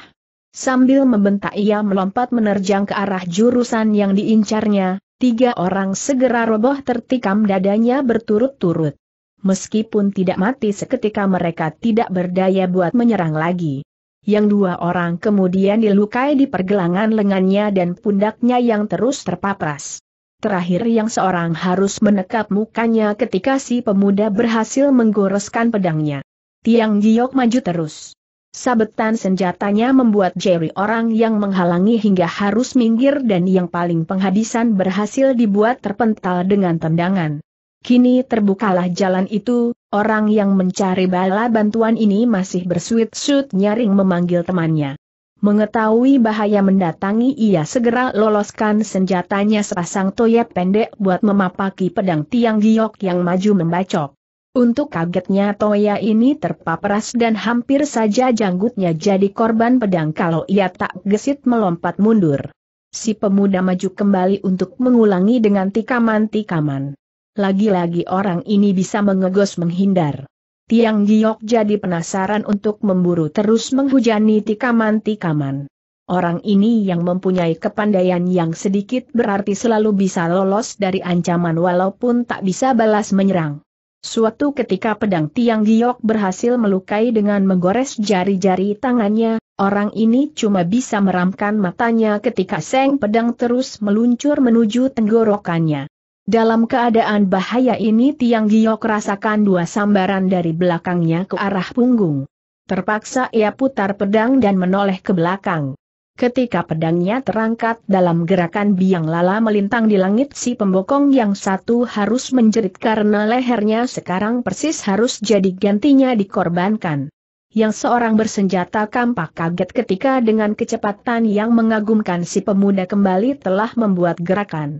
Sambil membentak ia melompat menerjang ke arah jurusan yang diincarnya, tiga orang segera roboh tertikam dadanya berturut-turut. Meskipun tidak mati seketika mereka tidak berdaya buat menyerang lagi yang dua orang kemudian dilukai di pergelangan lengannya dan pundaknya yang terus terpapras. Terakhir yang seorang harus menekap mukanya ketika si pemuda berhasil menggoreskan pedangnya. Tiang Giok maju terus. Sabetan senjatanya membuat Jerry orang yang menghalangi hingga harus minggir dan yang paling penghabisan berhasil dibuat terpental dengan tendangan. Kini terbukalah jalan itu, orang yang mencari bala bantuan ini masih bersuit-suit nyaring memanggil temannya. Mengetahui bahaya mendatangi ia segera loloskan senjatanya sepasang toya pendek buat memapaki pedang tiang giok yang maju membacok. Untuk kagetnya Toya ini terpapras dan hampir saja janggutnya jadi korban pedang kalau ia tak gesit melompat mundur. Si pemuda maju kembali untuk mengulangi dengan tikaman-tikaman. Lagi-lagi orang ini bisa mengegos menghindar. Tiang Giok jadi penasaran untuk memburu terus menghujani tikaman-tikaman. Orang ini yang mempunyai kepandaian yang sedikit berarti selalu bisa lolos dari ancaman walaupun tak bisa balas menyerang. Suatu ketika pedang Tiang Giok berhasil melukai dengan menggores jari-jari tangannya, orang ini cuma bisa meramkan matanya ketika seng pedang terus meluncur menuju tenggorokannya. Dalam keadaan bahaya ini Tiang Giok rasakan dua sambaran dari belakangnya ke arah punggung. Terpaksa ia putar pedang dan menoleh ke belakang. Ketika pedangnya terangkat dalam gerakan biang lala melintang di langit si pembokong yang satu harus menjerit karena lehernya sekarang persis harus jadi gantinya dikorbankan. Yang seorang bersenjata kampak kaget ketika dengan kecepatan yang mengagumkan si pemuda kembali telah membuat gerakan.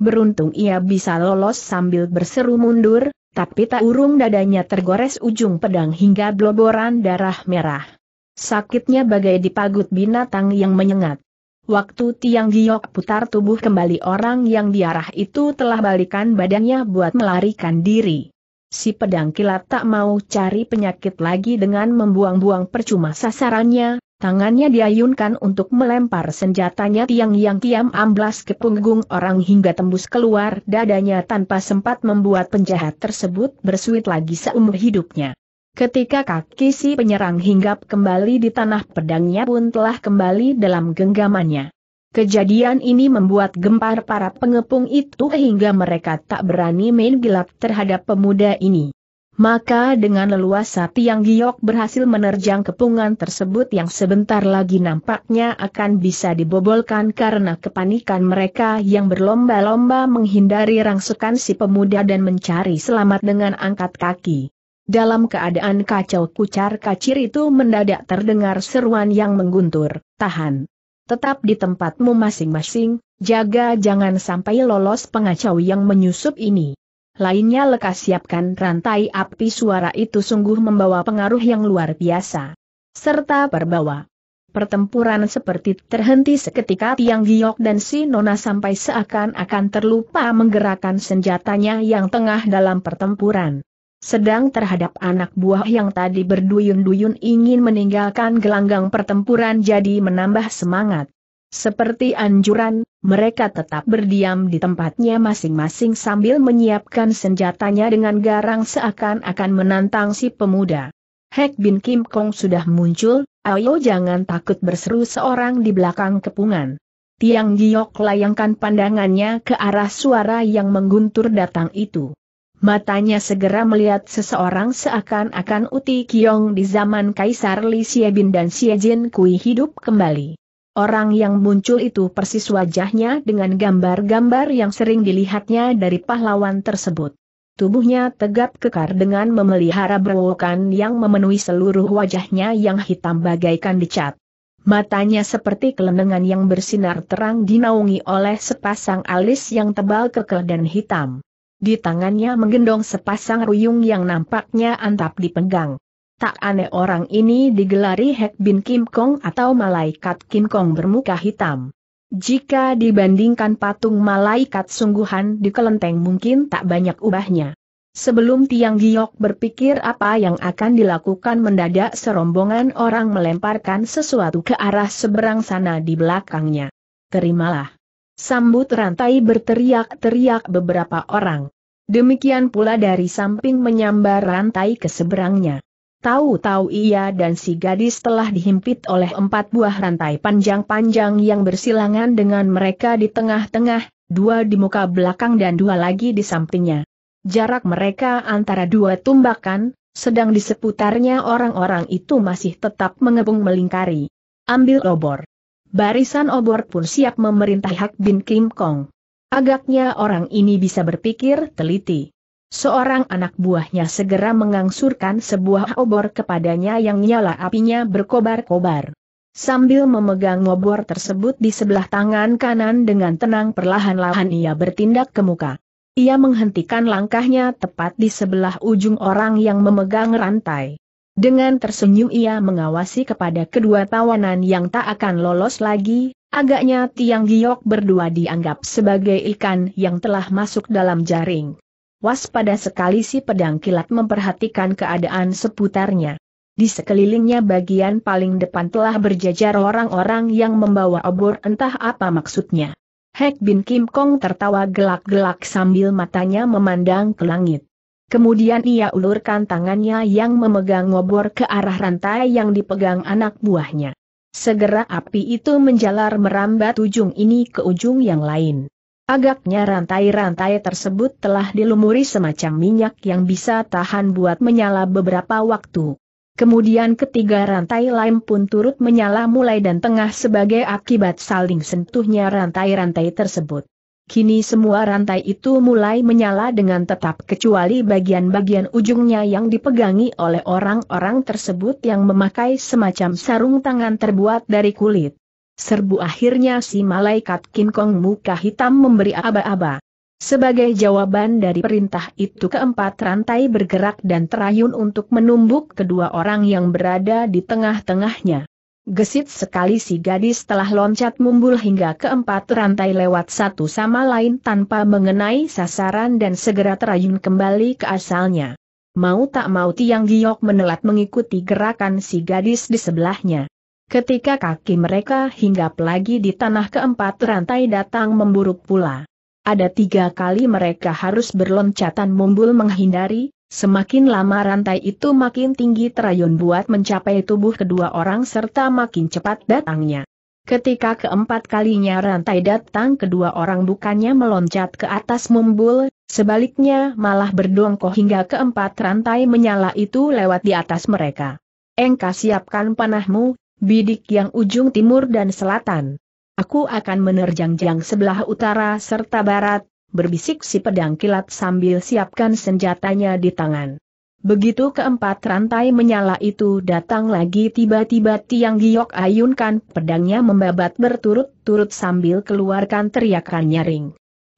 Beruntung ia bisa lolos sambil berseru mundur, tapi tak urung dadanya tergores ujung pedang hingga bloboran darah merah. Sakitnya bagai dipagut binatang yang menyengat. Waktu Tiang Giok putar tubuh kembali orang yang diarah itu telah balikan badannya buat melarikan diri. Si pedang kilat tak mau cari penyakit lagi dengan membuang-buang percuma sasarannya, Tangannya diayunkan untuk melempar senjatanya tiang yang kiam amblas ke punggung orang hingga tembus keluar dadanya tanpa sempat membuat penjahat tersebut bersuit lagi seumur hidupnya. Ketika kaki si penyerang hinggap kembali di tanah pedangnya pun telah kembali dalam genggamannya. Kejadian ini membuat gempar para pengepung itu hingga mereka tak berani main gelap terhadap pemuda ini. Maka dengan leluasa Tiang Giok berhasil menerjang kepungan tersebut yang sebentar lagi nampaknya akan bisa dibobolkan karena kepanikan mereka yang berlomba-lomba menghindari rangsukan si pemuda dan mencari selamat dengan angkat kaki. Dalam keadaan kacau kucar kacir itu mendadak terdengar seruan yang mengguntur, tahan. Tetap di tempatmu masing-masing, jaga jangan sampai lolos pengacau yang menyusup ini lainnya lekas siapkan rantai api suara itu sungguh membawa pengaruh yang luar biasa. Serta berbawa Pertempuran seperti terhenti seketika Tiang Giok dan si Nona sampai seakan-akan terlupa menggerakkan senjatanya yang tengah dalam pertempuran. Sedang terhadap anak buah yang tadi berduyun-duyun ingin meninggalkan gelanggang pertempuran jadi menambah semangat. Seperti anjuran, mereka tetap berdiam di tempatnya masing-masing sambil menyiapkan senjatanya dengan garang seakan-akan menantang si pemuda. Hek Bin Kim Kong sudah muncul, ayo jangan takut berseru seorang di belakang kepungan. Tiang Giok layangkan pandangannya ke arah suara yang mengguntur datang itu. Matanya segera melihat seseorang seakan-akan Uti Kiong di zaman Kaisar Li Xie Bin dan Xie Jin Kui hidup kembali. Orang yang muncul itu persis wajahnya dengan gambar-gambar yang sering dilihatnya dari pahlawan tersebut. Tubuhnya tegap kekar dengan memelihara berwokan yang memenuhi seluruh wajahnya yang hitam bagaikan dicat. Matanya seperti kelenengan yang bersinar terang dinaungi oleh sepasang alis yang tebal kekel dan hitam. Di tangannya menggendong sepasang ruyung yang nampaknya antap dipegang. Tak aneh orang ini digelari Hek Bin Kim Kong atau Malaikat Kim Kong bermuka hitam. Jika dibandingkan patung malaikat sungguhan di kelenteng mungkin tak banyak ubahnya. Sebelum Tiang Giok berpikir apa yang akan dilakukan mendadak serombongan orang melemparkan sesuatu ke arah seberang sana di belakangnya. Terimalah. Sambut rantai berteriak-teriak beberapa orang. Demikian pula dari samping menyambar rantai ke seberangnya. Tahu-tahu ia dan si gadis telah dihimpit oleh empat buah rantai panjang-panjang yang bersilangan dengan mereka di tengah-tengah, dua di muka belakang dan dua lagi di sampingnya. Jarak mereka antara dua tumbakan, sedang di seputarnya orang-orang itu masih tetap mengepung melingkari. Ambil obor. Barisan obor pun siap memerintah Hak Bin Kim Kong. Agaknya orang ini bisa berpikir teliti. Seorang anak buahnya segera mengangsurkan sebuah obor kepadanya yang nyala apinya berkobar-kobar. Sambil memegang obor tersebut di sebelah tangan kanan dengan tenang perlahan-lahan ia bertindak ke muka. Ia menghentikan langkahnya tepat di sebelah ujung orang yang memegang rantai. Dengan tersenyum ia mengawasi kepada kedua tawanan yang tak akan lolos lagi, agaknya Tiang Giok berdua dianggap sebagai ikan yang telah masuk dalam jaring waspada sekali si pedang kilat memperhatikan keadaan seputarnya. Di sekelilingnya bagian paling depan telah berjajar orang-orang yang membawa obor entah apa maksudnya. Hek Bin Kim Kong tertawa gelak-gelak sambil matanya memandang ke langit. Kemudian ia ulurkan tangannya yang memegang obor ke arah rantai yang dipegang anak buahnya. Segera api itu menjalar merambat ujung ini ke ujung yang lain. Agaknya rantai-rantai tersebut telah dilumuri semacam minyak yang bisa tahan buat menyala beberapa waktu. Kemudian ketiga rantai lain pun turut menyala mulai dan tengah sebagai akibat saling sentuhnya rantai-rantai tersebut. Kini semua rantai itu mulai menyala dengan tetap kecuali bagian-bagian ujungnya yang dipegangi oleh orang-orang tersebut yang memakai semacam sarung tangan terbuat dari kulit. Serbu akhirnya si malaikat kinkong muka hitam memberi aba-aba. Sebagai jawaban dari perintah itu keempat rantai bergerak dan terayun untuk menumbuk kedua orang yang berada di tengah-tengahnya. Gesit sekali si gadis telah loncat mumbul hingga keempat rantai lewat satu sama lain tanpa mengenai sasaran dan segera terayun kembali ke asalnya. Mau tak mau Tiang Giok menelat mengikuti gerakan si gadis di sebelahnya. Ketika kaki mereka hinggap lagi di tanah keempat rantai datang memburuk pula. Ada tiga kali mereka harus berloncatan mumbul menghindari, semakin lama rantai itu makin tinggi terayun buat mencapai tubuh kedua orang serta makin cepat datangnya. Ketika keempat kalinya rantai datang kedua orang bukannya meloncat ke atas mumbul, sebaliknya malah berdongko hingga keempat rantai menyala itu lewat di atas mereka. Engkau siapkan panahmu, bidik yang ujung timur dan selatan. Aku akan menerjang-jang sebelah utara serta barat, berbisik si pedang kilat sambil siapkan senjatanya di tangan. Begitu keempat rantai menyala itu datang lagi tiba-tiba Tiang Giok ayunkan pedangnya membabat berturut-turut sambil keluarkan teriakan nyaring.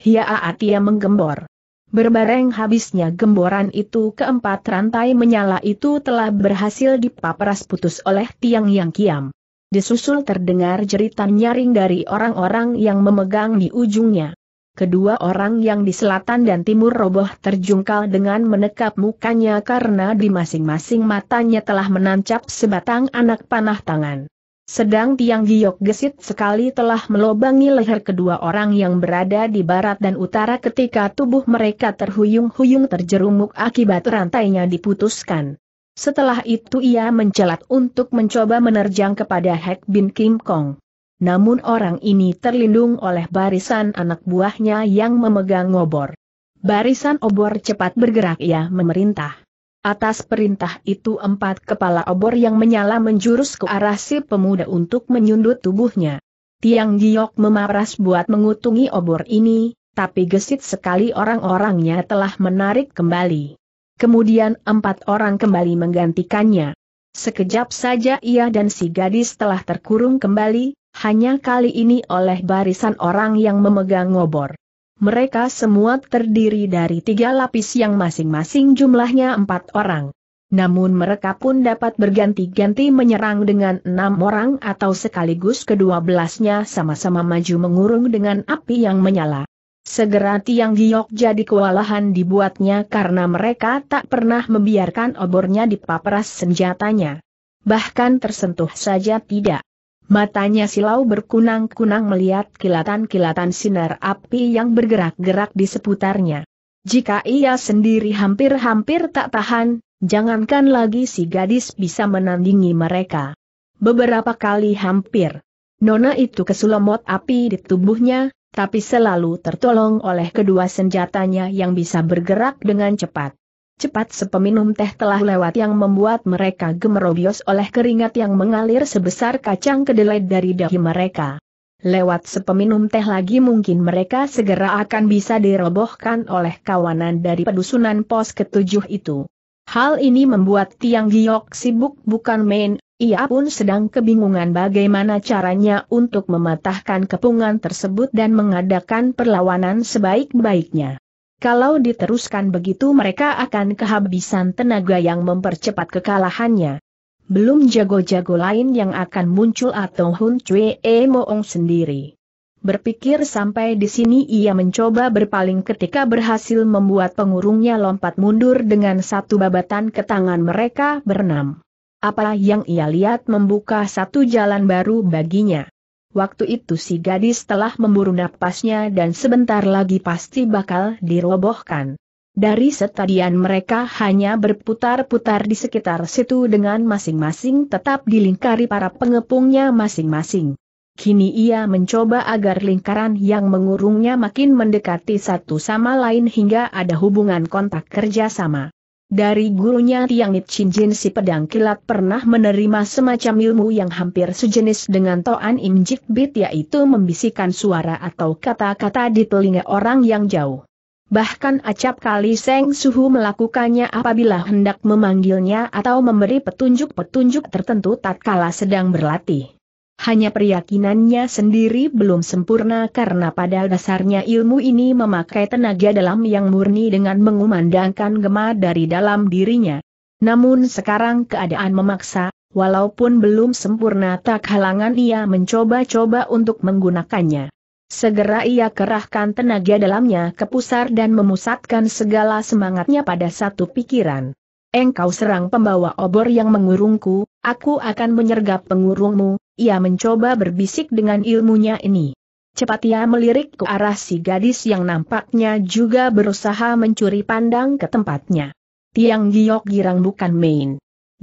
Hiaa ia menggembor. Berbareng habisnya gemboran itu keempat rantai menyala itu telah berhasil dipaparas putus oleh tiang yang kiam. Disusul terdengar jeritan nyaring dari orang-orang yang memegang di ujungnya. Kedua orang yang di selatan dan timur roboh terjungkal dengan menekap mukanya karena di masing-masing matanya telah menancap sebatang anak panah tangan. Sedang tiang giok gesit sekali telah melobangi leher kedua orang yang berada di barat dan utara ketika tubuh mereka terhuyung-huyung terjerumuk akibat rantainya diputuskan. Setelah itu ia mencelat untuk mencoba menerjang kepada Hek Bin Kim Kong. Namun orang ini terlindung oleh barisan anak buahnya yang memegang obor. Barisan obor cepat bergerak ia memerintah. Atas perintah itu empat kepala obor yang menyala menjurus ke arah si pemuda untuk menyundut tubuhnya. Tiang Giok memaras buat mengutungi obor ini, tapi gesit sekali orang-orangnya telah menarik kembali. Kemudian empat orang kembali menggantikannya. Sekejap saja ia dan si gadis telah terkurung kembali, hanya kali ini oleh barisan orang yang memegang obor. Mereka semua terdiri dari tiga lapis yang masing-masing jumlahnya empat orang. Namun mereka pun dapat berganti-ganti menyerang dengan enam orang atau sekaligus kedua belasnya sama-sama maju mengurung dengan api yang menyala. Segera Tiang Giok jadi kewalahan dibuatnya karena mereka tak pernah membiarkan obornya dipaperas senjatanya. Bahkan tersentuh saja tidak. Matanya silau berkunang-kunang melihat kilatan-kilatan sinar api yang bergerak-gerak di seputarnya. Jika ia sendiri hampir-hampir tak tahan, jangankan lagi si gadis bisa menandingi mereka. Beberapa kali hampir. Nona itu kesulamot api di tubuhnya, tapi selalu tertolong oleh kedua senjatanya yang bisa bergerak dengan cepat. Cepat sepeminum teh telah lewat yang membuat mereka gemerobios oleh keringat yang mengalir sebesar kacang kedelai dari dahi mereka. Lewat sepeminum teh lagi mungkin mereka segera akan bisa dirobohkan oleh kawanan dari pedusunan pos ketujuh itu. Hal ini membuat Tiang Giok sibuk bukan main, ia pun sedang kebingungan bagaimana caranya untuk mematahkan kepungan tersebut dan mengadakan perlawanan sebaik-baiknya. Kalau diteruskan begitu mereka akan kehabisan tenaga yang mempercepat kekalahannya. Belum jago-jago lain yang akan muncul atau Hun e Moong sendiri. Berpikir sampai di sini ia mencoba berpaling ketika berhasil membuat pengurungnya lompat mundur dengan satu babatan ke tangan mereka berenam. Apa yang ia lihat membuka satu jalan baru baginya. Waktu itu si gadis telah memburu napasnya dan sebentar lagi pasti bakal dirobohkan. Dari setadian mereka hanya berputar-putar di sekitar situ dengan masing-masing tetap dilingkari para pengepungnya masing-masing. Kini ia mencoba agar lingkaran yang mengurungnya makin mendekati satu sama lain hingga ada hubungan kontak kerjasama. Dari gurunya Tiang Jin si pedang kilat pernah menerima semacam ilmu yang hampir sejenis dengan Toan Im Jik Bit yaitu membisikkan suara atau kata-kata di telinga orang yang jauh. Bahkan acap kali Seng Suhu melakukannya apabila hendak memanggilnya atau memberi petunjuk-petunjuk tertentu tatkala sedang berlatih. Hanya peryakinannya sendiri belum sempurna karena pada dasarnya ilmu ini memakai tenaga dalam yang murni dengan mengumandangkan gema dari dalam dirinya. Namun sekarang keadaan memaksa, walaupun belum sempurna tak halangan ia mencoba-coba untuk menggunakannya. Segera ia kerahkan tenaga dalamnya ke pusar dan memusatkan segala semangatnya pada satu pikiran. Engkau serang pembawa obor yang mengurungku, aku akan menyergap pengurungmu, ia mencoba berbisik dengan ilmunya ini. Cepat ia melirik ke arah si gadis yang nampaknya juga berusaha mencuri pandang ke tempatnya. Tiang giok girang bukan main.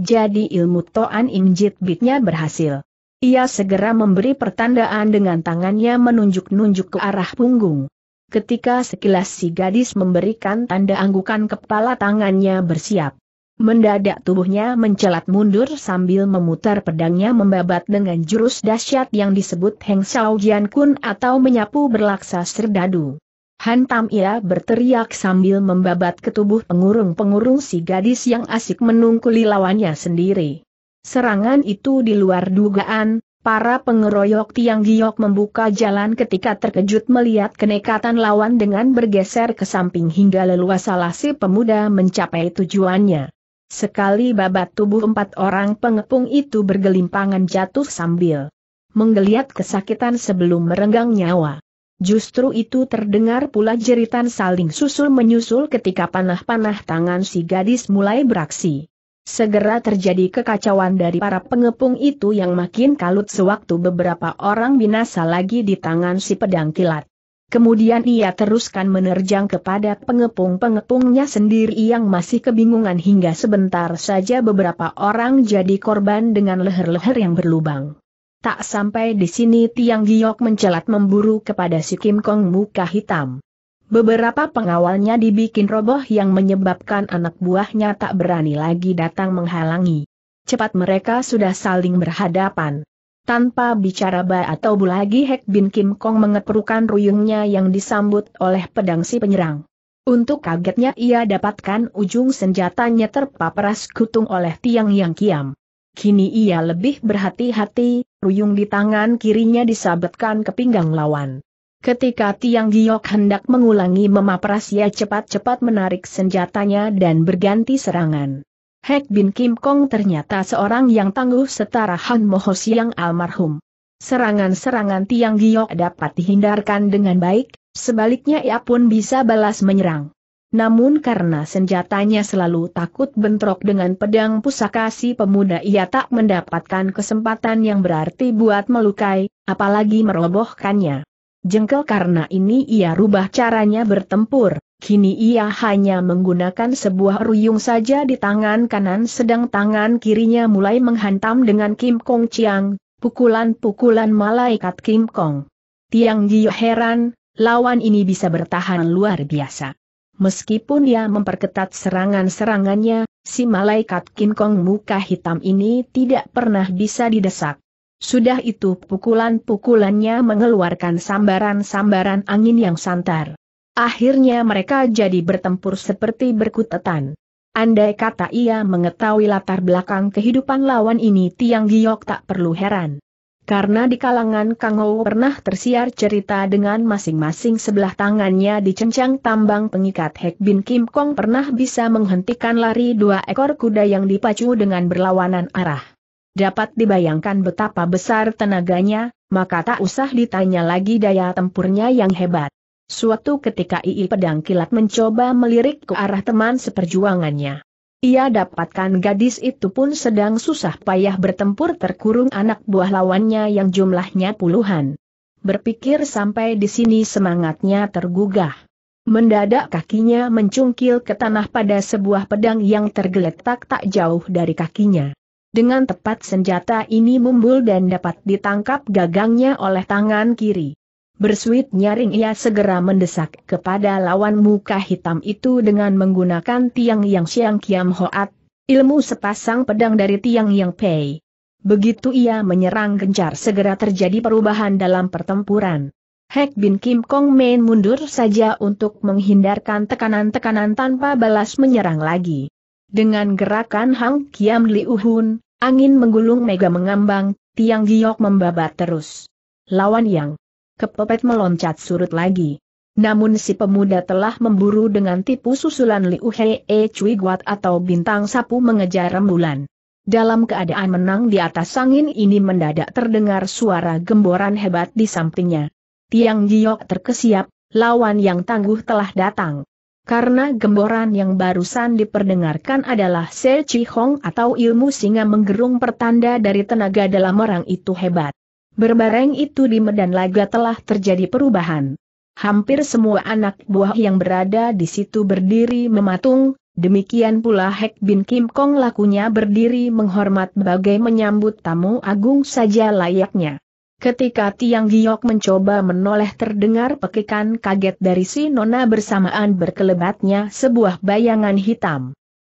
Jadi ilmu Toan Injit Bitnya berhasil. Ia segera memberi pertandaan dengan tangannya menunjuk-nunjuk ke arah punggung. Ketika sekilas si gadis memberikan tanda anggukan kepala tangannya bersiap. Mendadak tubuhnya mencelat mundur sambil memutar pedangnya membabat dengan jurus dahsyat yang disebut Heng Xiao Jian Kun atau menyapu berlaksa serdadu. Hantam ia berteriak sambil membabat ke tubuh pengurung-pengurung si gadis yang asik menungkuli lawannya sendiri. Serangan itu di luar dugaan, Para pengeroyok tiang giok membuka jalan ketika terkejut melihat kenekatan lawan dengan bergeser ke samping hingga leluasa si pemuda mencapai tujuannya. Sekali babat tubuh empat orang pengepung itu bergelimpangan jatuh sambil menggeliat kesakitan sebelum merenggang nyawa. Justru itu terdengar pula jeritan saling susul-menyusul ketika panah-panah tangan si gadis mulai beraksi. Segera terjadi kekacauan dari para pengepung itu yang makin kalut sewaktu beberapa orang binasa lagi di tangan si pedang kilat. Kemudian ia teruskan menerjang kepada pengepung-pengepungnya sendiri yang masih kebingungan hingga sebentar saja beberapa orang jadi korban dengan leher-leher yang berlubang. Tak sampai di sini Tiang Giok mencelat memburu kepada si Kim Kong muka hitam. Beberapa pengawalnya dibikin roboh yang menyebabkan anak buahnya tak berani lagi datang menghalangi. Cepat mereka sudah saling berhadapan. Tanpa bicara ba atau bu lagi Hek Bin Kim Kong mengeperukan ruyungnya yang disambut oleh pedang si penyerang. Untuk kagetnya ia dapatkan ujung senjatanya terpapar kutung oleh tiang yang kiam. Kini ia lebih berhati-hati, ruyung di tangan kirinya disabetkan ke pinggang lawan. Ketika tiang giok hendak mengulangi memapras ia cepat-cepat menarik senjatanya dan berganti serangan. Hek Bin Kim Kong ternyata seorang yang tangguh setara Han Moho Siang almarhum. Serangan-serangan Tiang Giok dapat dihindarkan dengan baik, sebaliknya ia pun bisa balas menyerang. Namun karena senjatanya selalu takut bentrok dengan pedang pusaka si pemuda ia tak mendapatkan kesempatan yang berarti buat melukai, apalagi merobohkannya. Jengkel karena ini ia rubah caranya bertempur, kini ia hanya menggunakan sebuah ruyung saja di tangan kanan sedang tangan kirinya mulai menghantam dengan Kim Kong Chiang, pukulan-pukulan malaikat Kim Kong. Tiang Giyo heran, lawan ini bisa bertahan luar biasa. Meskipun ia memperketat serangan-serangannya, si malaikat Kim Kong muka hitam ini tidak pernah bisa didesak. Sudah itu pukulan-pukulannya mengeluarkan sambaran-sambaran angin yang santar. Akhirnya mereka jadi bertempur seperti berkutetan. Andai kata ia mengetahui latar belakang kehidupan lawan ini Tiang Giok tak perlu heran. Karena di kalangan Kang Ho pernah tersiar cerita dengan masing-masing sebelah tangannya dicencang tambang pengikat Hek Bin Kim Kong pernah bisa menghentikan lari dua ekor kuda yang dipacu dengan berlawanan arah. Dapat dibayangkan betapa besar tenaganya, maka tak usah ditanya lagi daya tempurnya yang hebat. Suatu ketika Ii Pedang Kilat mencoba melirik ke arah teman seperjuangannya. Ia dapatkan gadis itu pun sedang susah payah bertempur terkurung anak buah lawannya yang jumlahnya puluhan. Berpikir sampai di sini semangatnya tergugah. Mendadak kakinya mencungkil ke tanah pada sebuah pedang yang tergeletak tak jauh dari kakinya. Dengan tepat senjata ini mumbul dan dapat ditangkap gagangnya oleh tangan kiri. Bersuit nyaring ia segera mendesak kepada lawan muka hitam itu dengan menggunakan tiang yang siang kiam hoat, ilmu sepasang pedang dari tiang yang pei. Begitu ia menyerang gencar segera terjadi perubahan dalam pertempuran. Hek Bin Kim Kong main mundur saja untuk menghindarkan tekanan-tekanan tanpa balas menyerang lagi. Dengan gerakan Hang Kiam Liu Hun, angin menggulung mega mengambang, tiang giok membabat terus. Lawan yang kepepet meloncat surut lagi. Namun si pemuda telah memburu dengan tipu susulan Liu Hee e Cui Guat atau bintang sapu mengejar rembulan. Dalam keadaan menang di atas angin ini mendadak terdengar suara gemboran hebat di sampingnya. Tiang giok terkesiap, lawan yang tangguh telah datang karena gemboran yang barusan diperdengarkan adalah Se Chi Hong atau ilmu singa menggerung pertanda dari tenaga dalam orang itu hebat. Berbareng itu di medan laga telah terjadi perubahan. Hampir semua anak buah yang berada di situ berdiri mematung, demikian pula Hek Bin Kim Kong lakunya berdiri menghormat bagai menyambut tamu agung saja layaknya. Ketika Tiang Giok mencoba menoleh terdengar pekikan kaget dari si Nona bersamaan berkelebatnya sebuah bayangan hitam.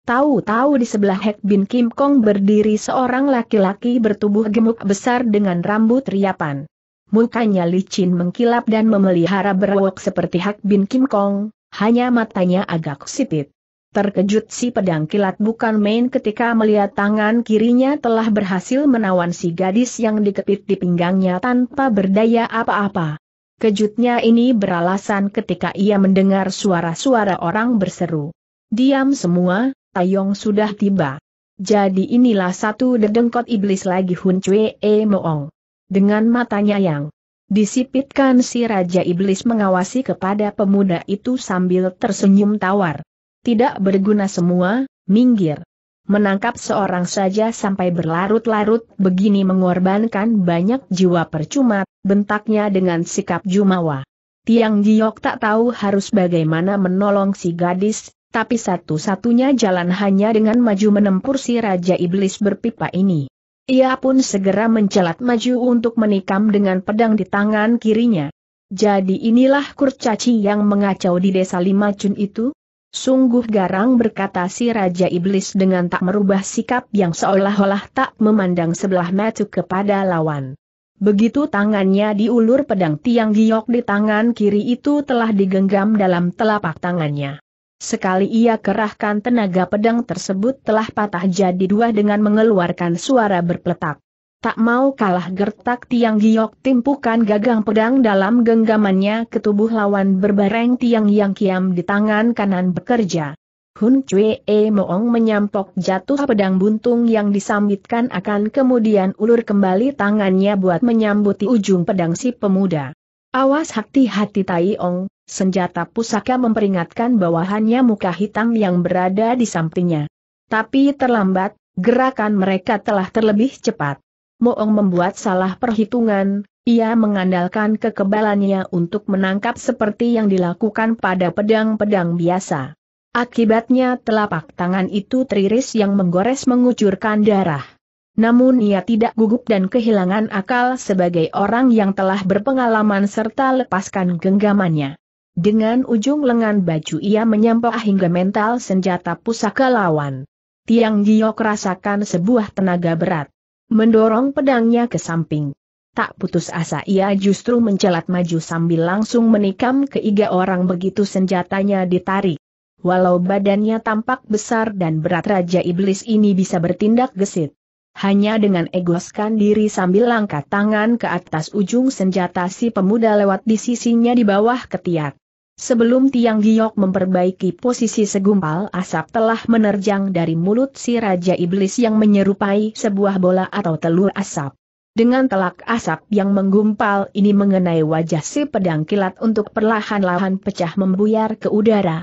Tahu-tahu di sebelah Hek Bin Kim Kong berdiri seorang laki-laki bertubuh gemuk besar dengan rambut riapan. Mukanya licin mengkilap dan memelihara berwok seperti Hak Bin Kim Kong, hanya matanya agak sipit. Terkejut si pedang kilat bukan main ketika melihat tangan kirinya telah berhasil menawan si gadis yang dikepit di pinggangnya tanpa berdaya apa-apa. Kejutnya ini beralasan ketika ia mendengar suara-suara orang berseru. Diam semua, Tayong sudah tiba. Jadi inilah satu dedengkot iblis lagi Hun Cue E Moong. Dengan matanya yang disipitkan si Raja Iblis mengawasi kepada pemuda itu sambil tersenyum tawar. Tidak berguna semua, minggir. Menangkap seorang saja sampai berlarut-larut begini mengorbankan banyak jiwa percuma, bentaknya dengan sikap jumawa. Tiang Giok tak tahu harus bagaimana menolong si gadis, tapi satu-satunya jalan hanya dengan maju menempur si Raja Iblis berpipa ini. Ia pun segera mencelat maju untuk menikam dengan pedang di tangan kirinya. Jadi inilah kurcaci yang mengacau di desa Lima Cun itu? Sungguh garang berkata si Raja Iblis dengan tak merubah sikap yang seolah-olah tak memandang sebelah mata kepada lawan. Begitu tangannya diulur pedang tiang giok di tangan kiri itu telah digenggam dalam telapak tangannya. Sekali ia kerahkan tenaga pedang tersebut telah patah jadi dua dengan mengeluarkan suara berpletak. Tak mau kalah gertak Tiang Giok timpukan gagang pedang dalam genggamannya ke tubuh lawan berbareng Tiang Yang Kiam di tangan kanan bekerja. Hun Cue E Moong menyampok jatuh pedang buntung yang disambitkan akan kemudian ulur kembali tangannya buat menyambuti ujung pedang si pemuda. Awas hati-hati Tai Ong, senjata pusaka memperingatkan bawahannya muka hitam yang berada di sampingnya. Tapi terlambat, gerakan mereka telah terlebih cepat. Moong membuat salah perhitungan, ia mengandalkan kekebalannya untuk menangkap seperti yang dilakukan pada pedang-pedang biasa. Akibatnya telapak tangan itu teriris yang menggores mengucurkan darah. Namun ia tidak gugup dan kehilangan akal sebagai orang yang telah berpengalaman serta lepaskan genggamannya. Dengan ujung lengan baju ia menyampah hingga mental senjata pusaka lawan. Tiang Giok rasakan sebuah tenaga berat mendorong pedangnya ke samping. Tak putus asa ia justru mencelat maju sambil langsung menikam ke tiga orang begitu senjatanya ditarik. Walau badannya tampak besar dan berat Raja Iblis ini bisa bertindak gesit. Hanya dengan egoskan diri sambil langkah tangan ke atas ujung senjata si pemuda lewat di sisinya di bawah ketiak. Sebelum Tiang Giok memperbaiki posisi segumpal asap telah menerjang dari mulut si Raja Iblis yang menyerupai sebuah bola atau telur asap. Dengan telak asap yang menggumpal ini mengenai wajah si pedang kilat untuk perlahan-lahan pecah membuyar ke udara.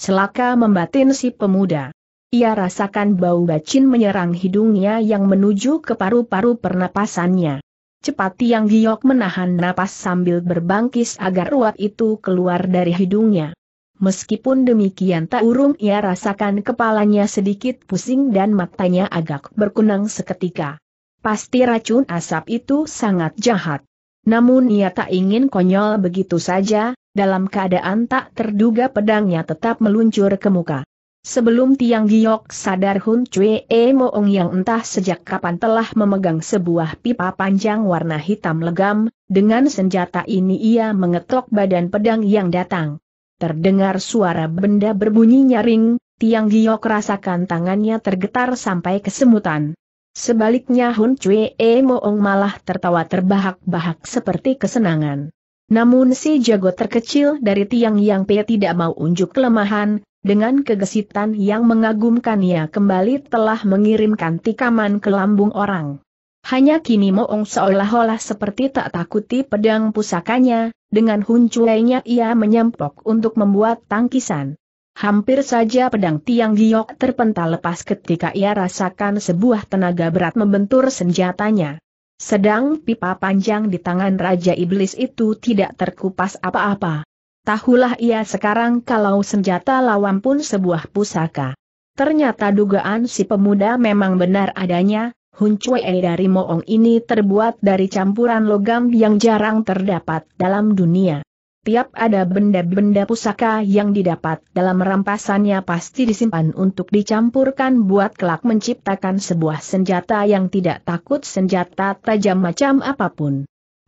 Celaka membatin si pemuda. Ia rasakan bau bacin menyerang hidungnya yang menuju ke paru-paru pernapasannya. Cepat Tiang Giok menahan napas sambil berbangkis agar uap itu keluar dari hidungnya. Meskipun demikian tak urung ia rasakan kepalanya sedikit pusing dan matanya agak berkunang seketika. Pasti racun asap itu sangat jahat. Namun ia tak ingin konyol begitu saja, dalam keadaan tak terduga pedangnya tetap meluncur ke muka. Sebelum Tiang Giok sadar Hun Cui e Moong yang entah sejak kapan telah memegang sebuah pipa panjang warna hitam legam, dengan senjata ini ia mengetok badan pedang yang datang. Terdengar suara benda berbunyi nyaring, Tiang Giok rasakan tangannya tergetar sampai kesemutan. Sebaliknya Hun Cui e Moong malah tertawa terbahak-bahak seperti kesenangan. Namun si jago terkecil dari Tiang Yang Pe tidak mau unjuk kelemahan, dengan kegesitan yang mengagumkan ia kembali telah mengirimkan tikaman ke lambung orang. Hanya kini Moong seolah-olah seperti tak takuti pedang pusakanya, dengan huncuainya ia menyempok untuk membuat tangkisan. Hampir saja pedang tiang giok terpental lepas ketika ia rasakan sebuah tenaga berat membentur senjatanya. Sedang pipa panjang di tangan Raja Iblis itu tidak terkupas apa-apa. Tahulah ia sekarang kalau senjata lawan pun sebuah pusaka. Ternyata dugaan si pemuda memang benar adanya, Hun Chue dari Moong ini terbuat dari campuran logam yang jarang terdapat dalam dunia. Tiap ada benda-benda pusaka yang didapat dalam rampasannya pasti disimpan untuk dicampurkan buat kelak menciptakan sebuah senjata yang tidak takut senjata tajam macam apapun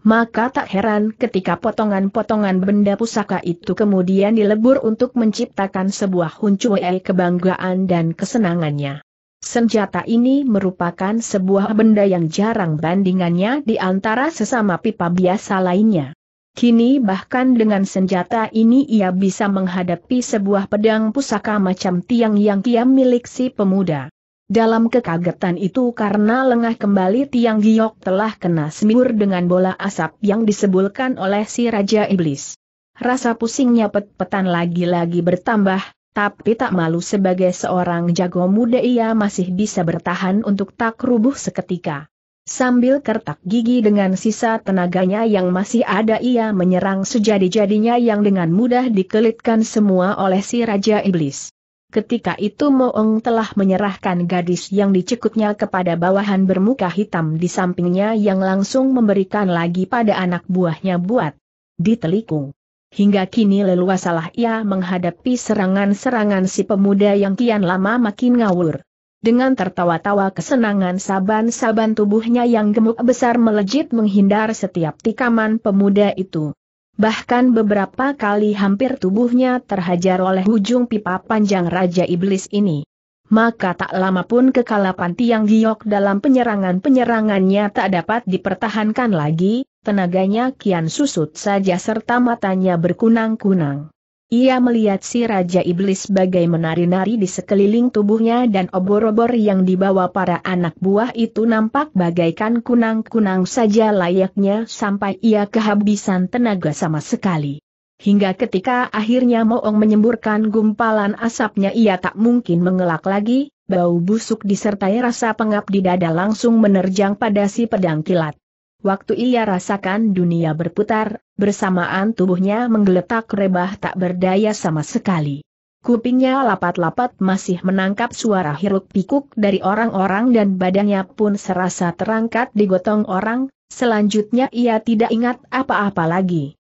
maka tak heran ketika potongan-potongan benda pusaka itu kemudian dilebur untuk menciptakan sebuah huncuel kebanggaan dan kesenangannya. Senjata ini merupakan sebuah benda yang jarang bandingannya di antara sesama pipa biasa lainnya. Kini bahkan dengan senjata ini ia bisa menghadapi sebuah pedang pusaka macam tiang yang kiam milik si pemuda. Dalam kekagetan itu karena lengah kembali Tiang Giok telah kena semur dengan bola asap yang disebulkan oleh si Raja Iblis. Rasa pusingnya pet-petan lagi-lagi bertambah, tapi tak malu sebagai seorang jago muda ia masih bisa bertahan untuk tak rubuh seketika. Sambil kertak gigi dengan sisa tenaganya yang masih ada ia menyerang sejadi-jadinya yang dengan mudah dikelitkan semua oleh si Raja Iblis. Ketika itu Moong telah menyerahkan gadis yang dicekutnya kepada bawahan bermuka hitam di sampingnya yang langsung memberikan lagi pada anak buahnya buat ditelikung. Hingga kini leluasalah ia menghadapi serangan-serangan si pemuda yang kian lama makin ngawur. Dengan tertawa-tawa kesenangan saban-saban tubuhnya yang gemuk besar melejit menghindar setiap tikaman pemuda itu bahkan beberapa kali hampir tubuhnya terhajar oleh ujung pipa panjang Raja Iblis ini. Maka tak lama pun kekalapan Tiang Giok dalam penyerangan-penyerangannya tak dapat dipertahankan lagi, tenaganya kian susut saja serta matanya berkunang-kunang. Ia melihat si Raja Iblis bagai menari-nari di sekeliling tubuhnya dan obor-obor yang dibawa para anak buah itu nampak bagaikan kunang-kunang saja layaknya sampai ia kehabisan tenaga sama sekali. Hingga ketika akhirnya Moong menyemburkan gumpalan asapnya ia tak mungkin mengelak lagi, bau busuk disertai rasa pengap di dada langsung menerjang pada si pedang kilat. Waktu ia rasakan dunia berputar, bersamaan tubuhnya menggeletak rebah tak berdaya sama sekali. Kupingnya lapat-lapat masih menangkap suara hiruk-pikuk dari orang-orang dan badannya pun serasa terangkat digotong orang, selanjutnya ia tidak ingat apa-apa lagi.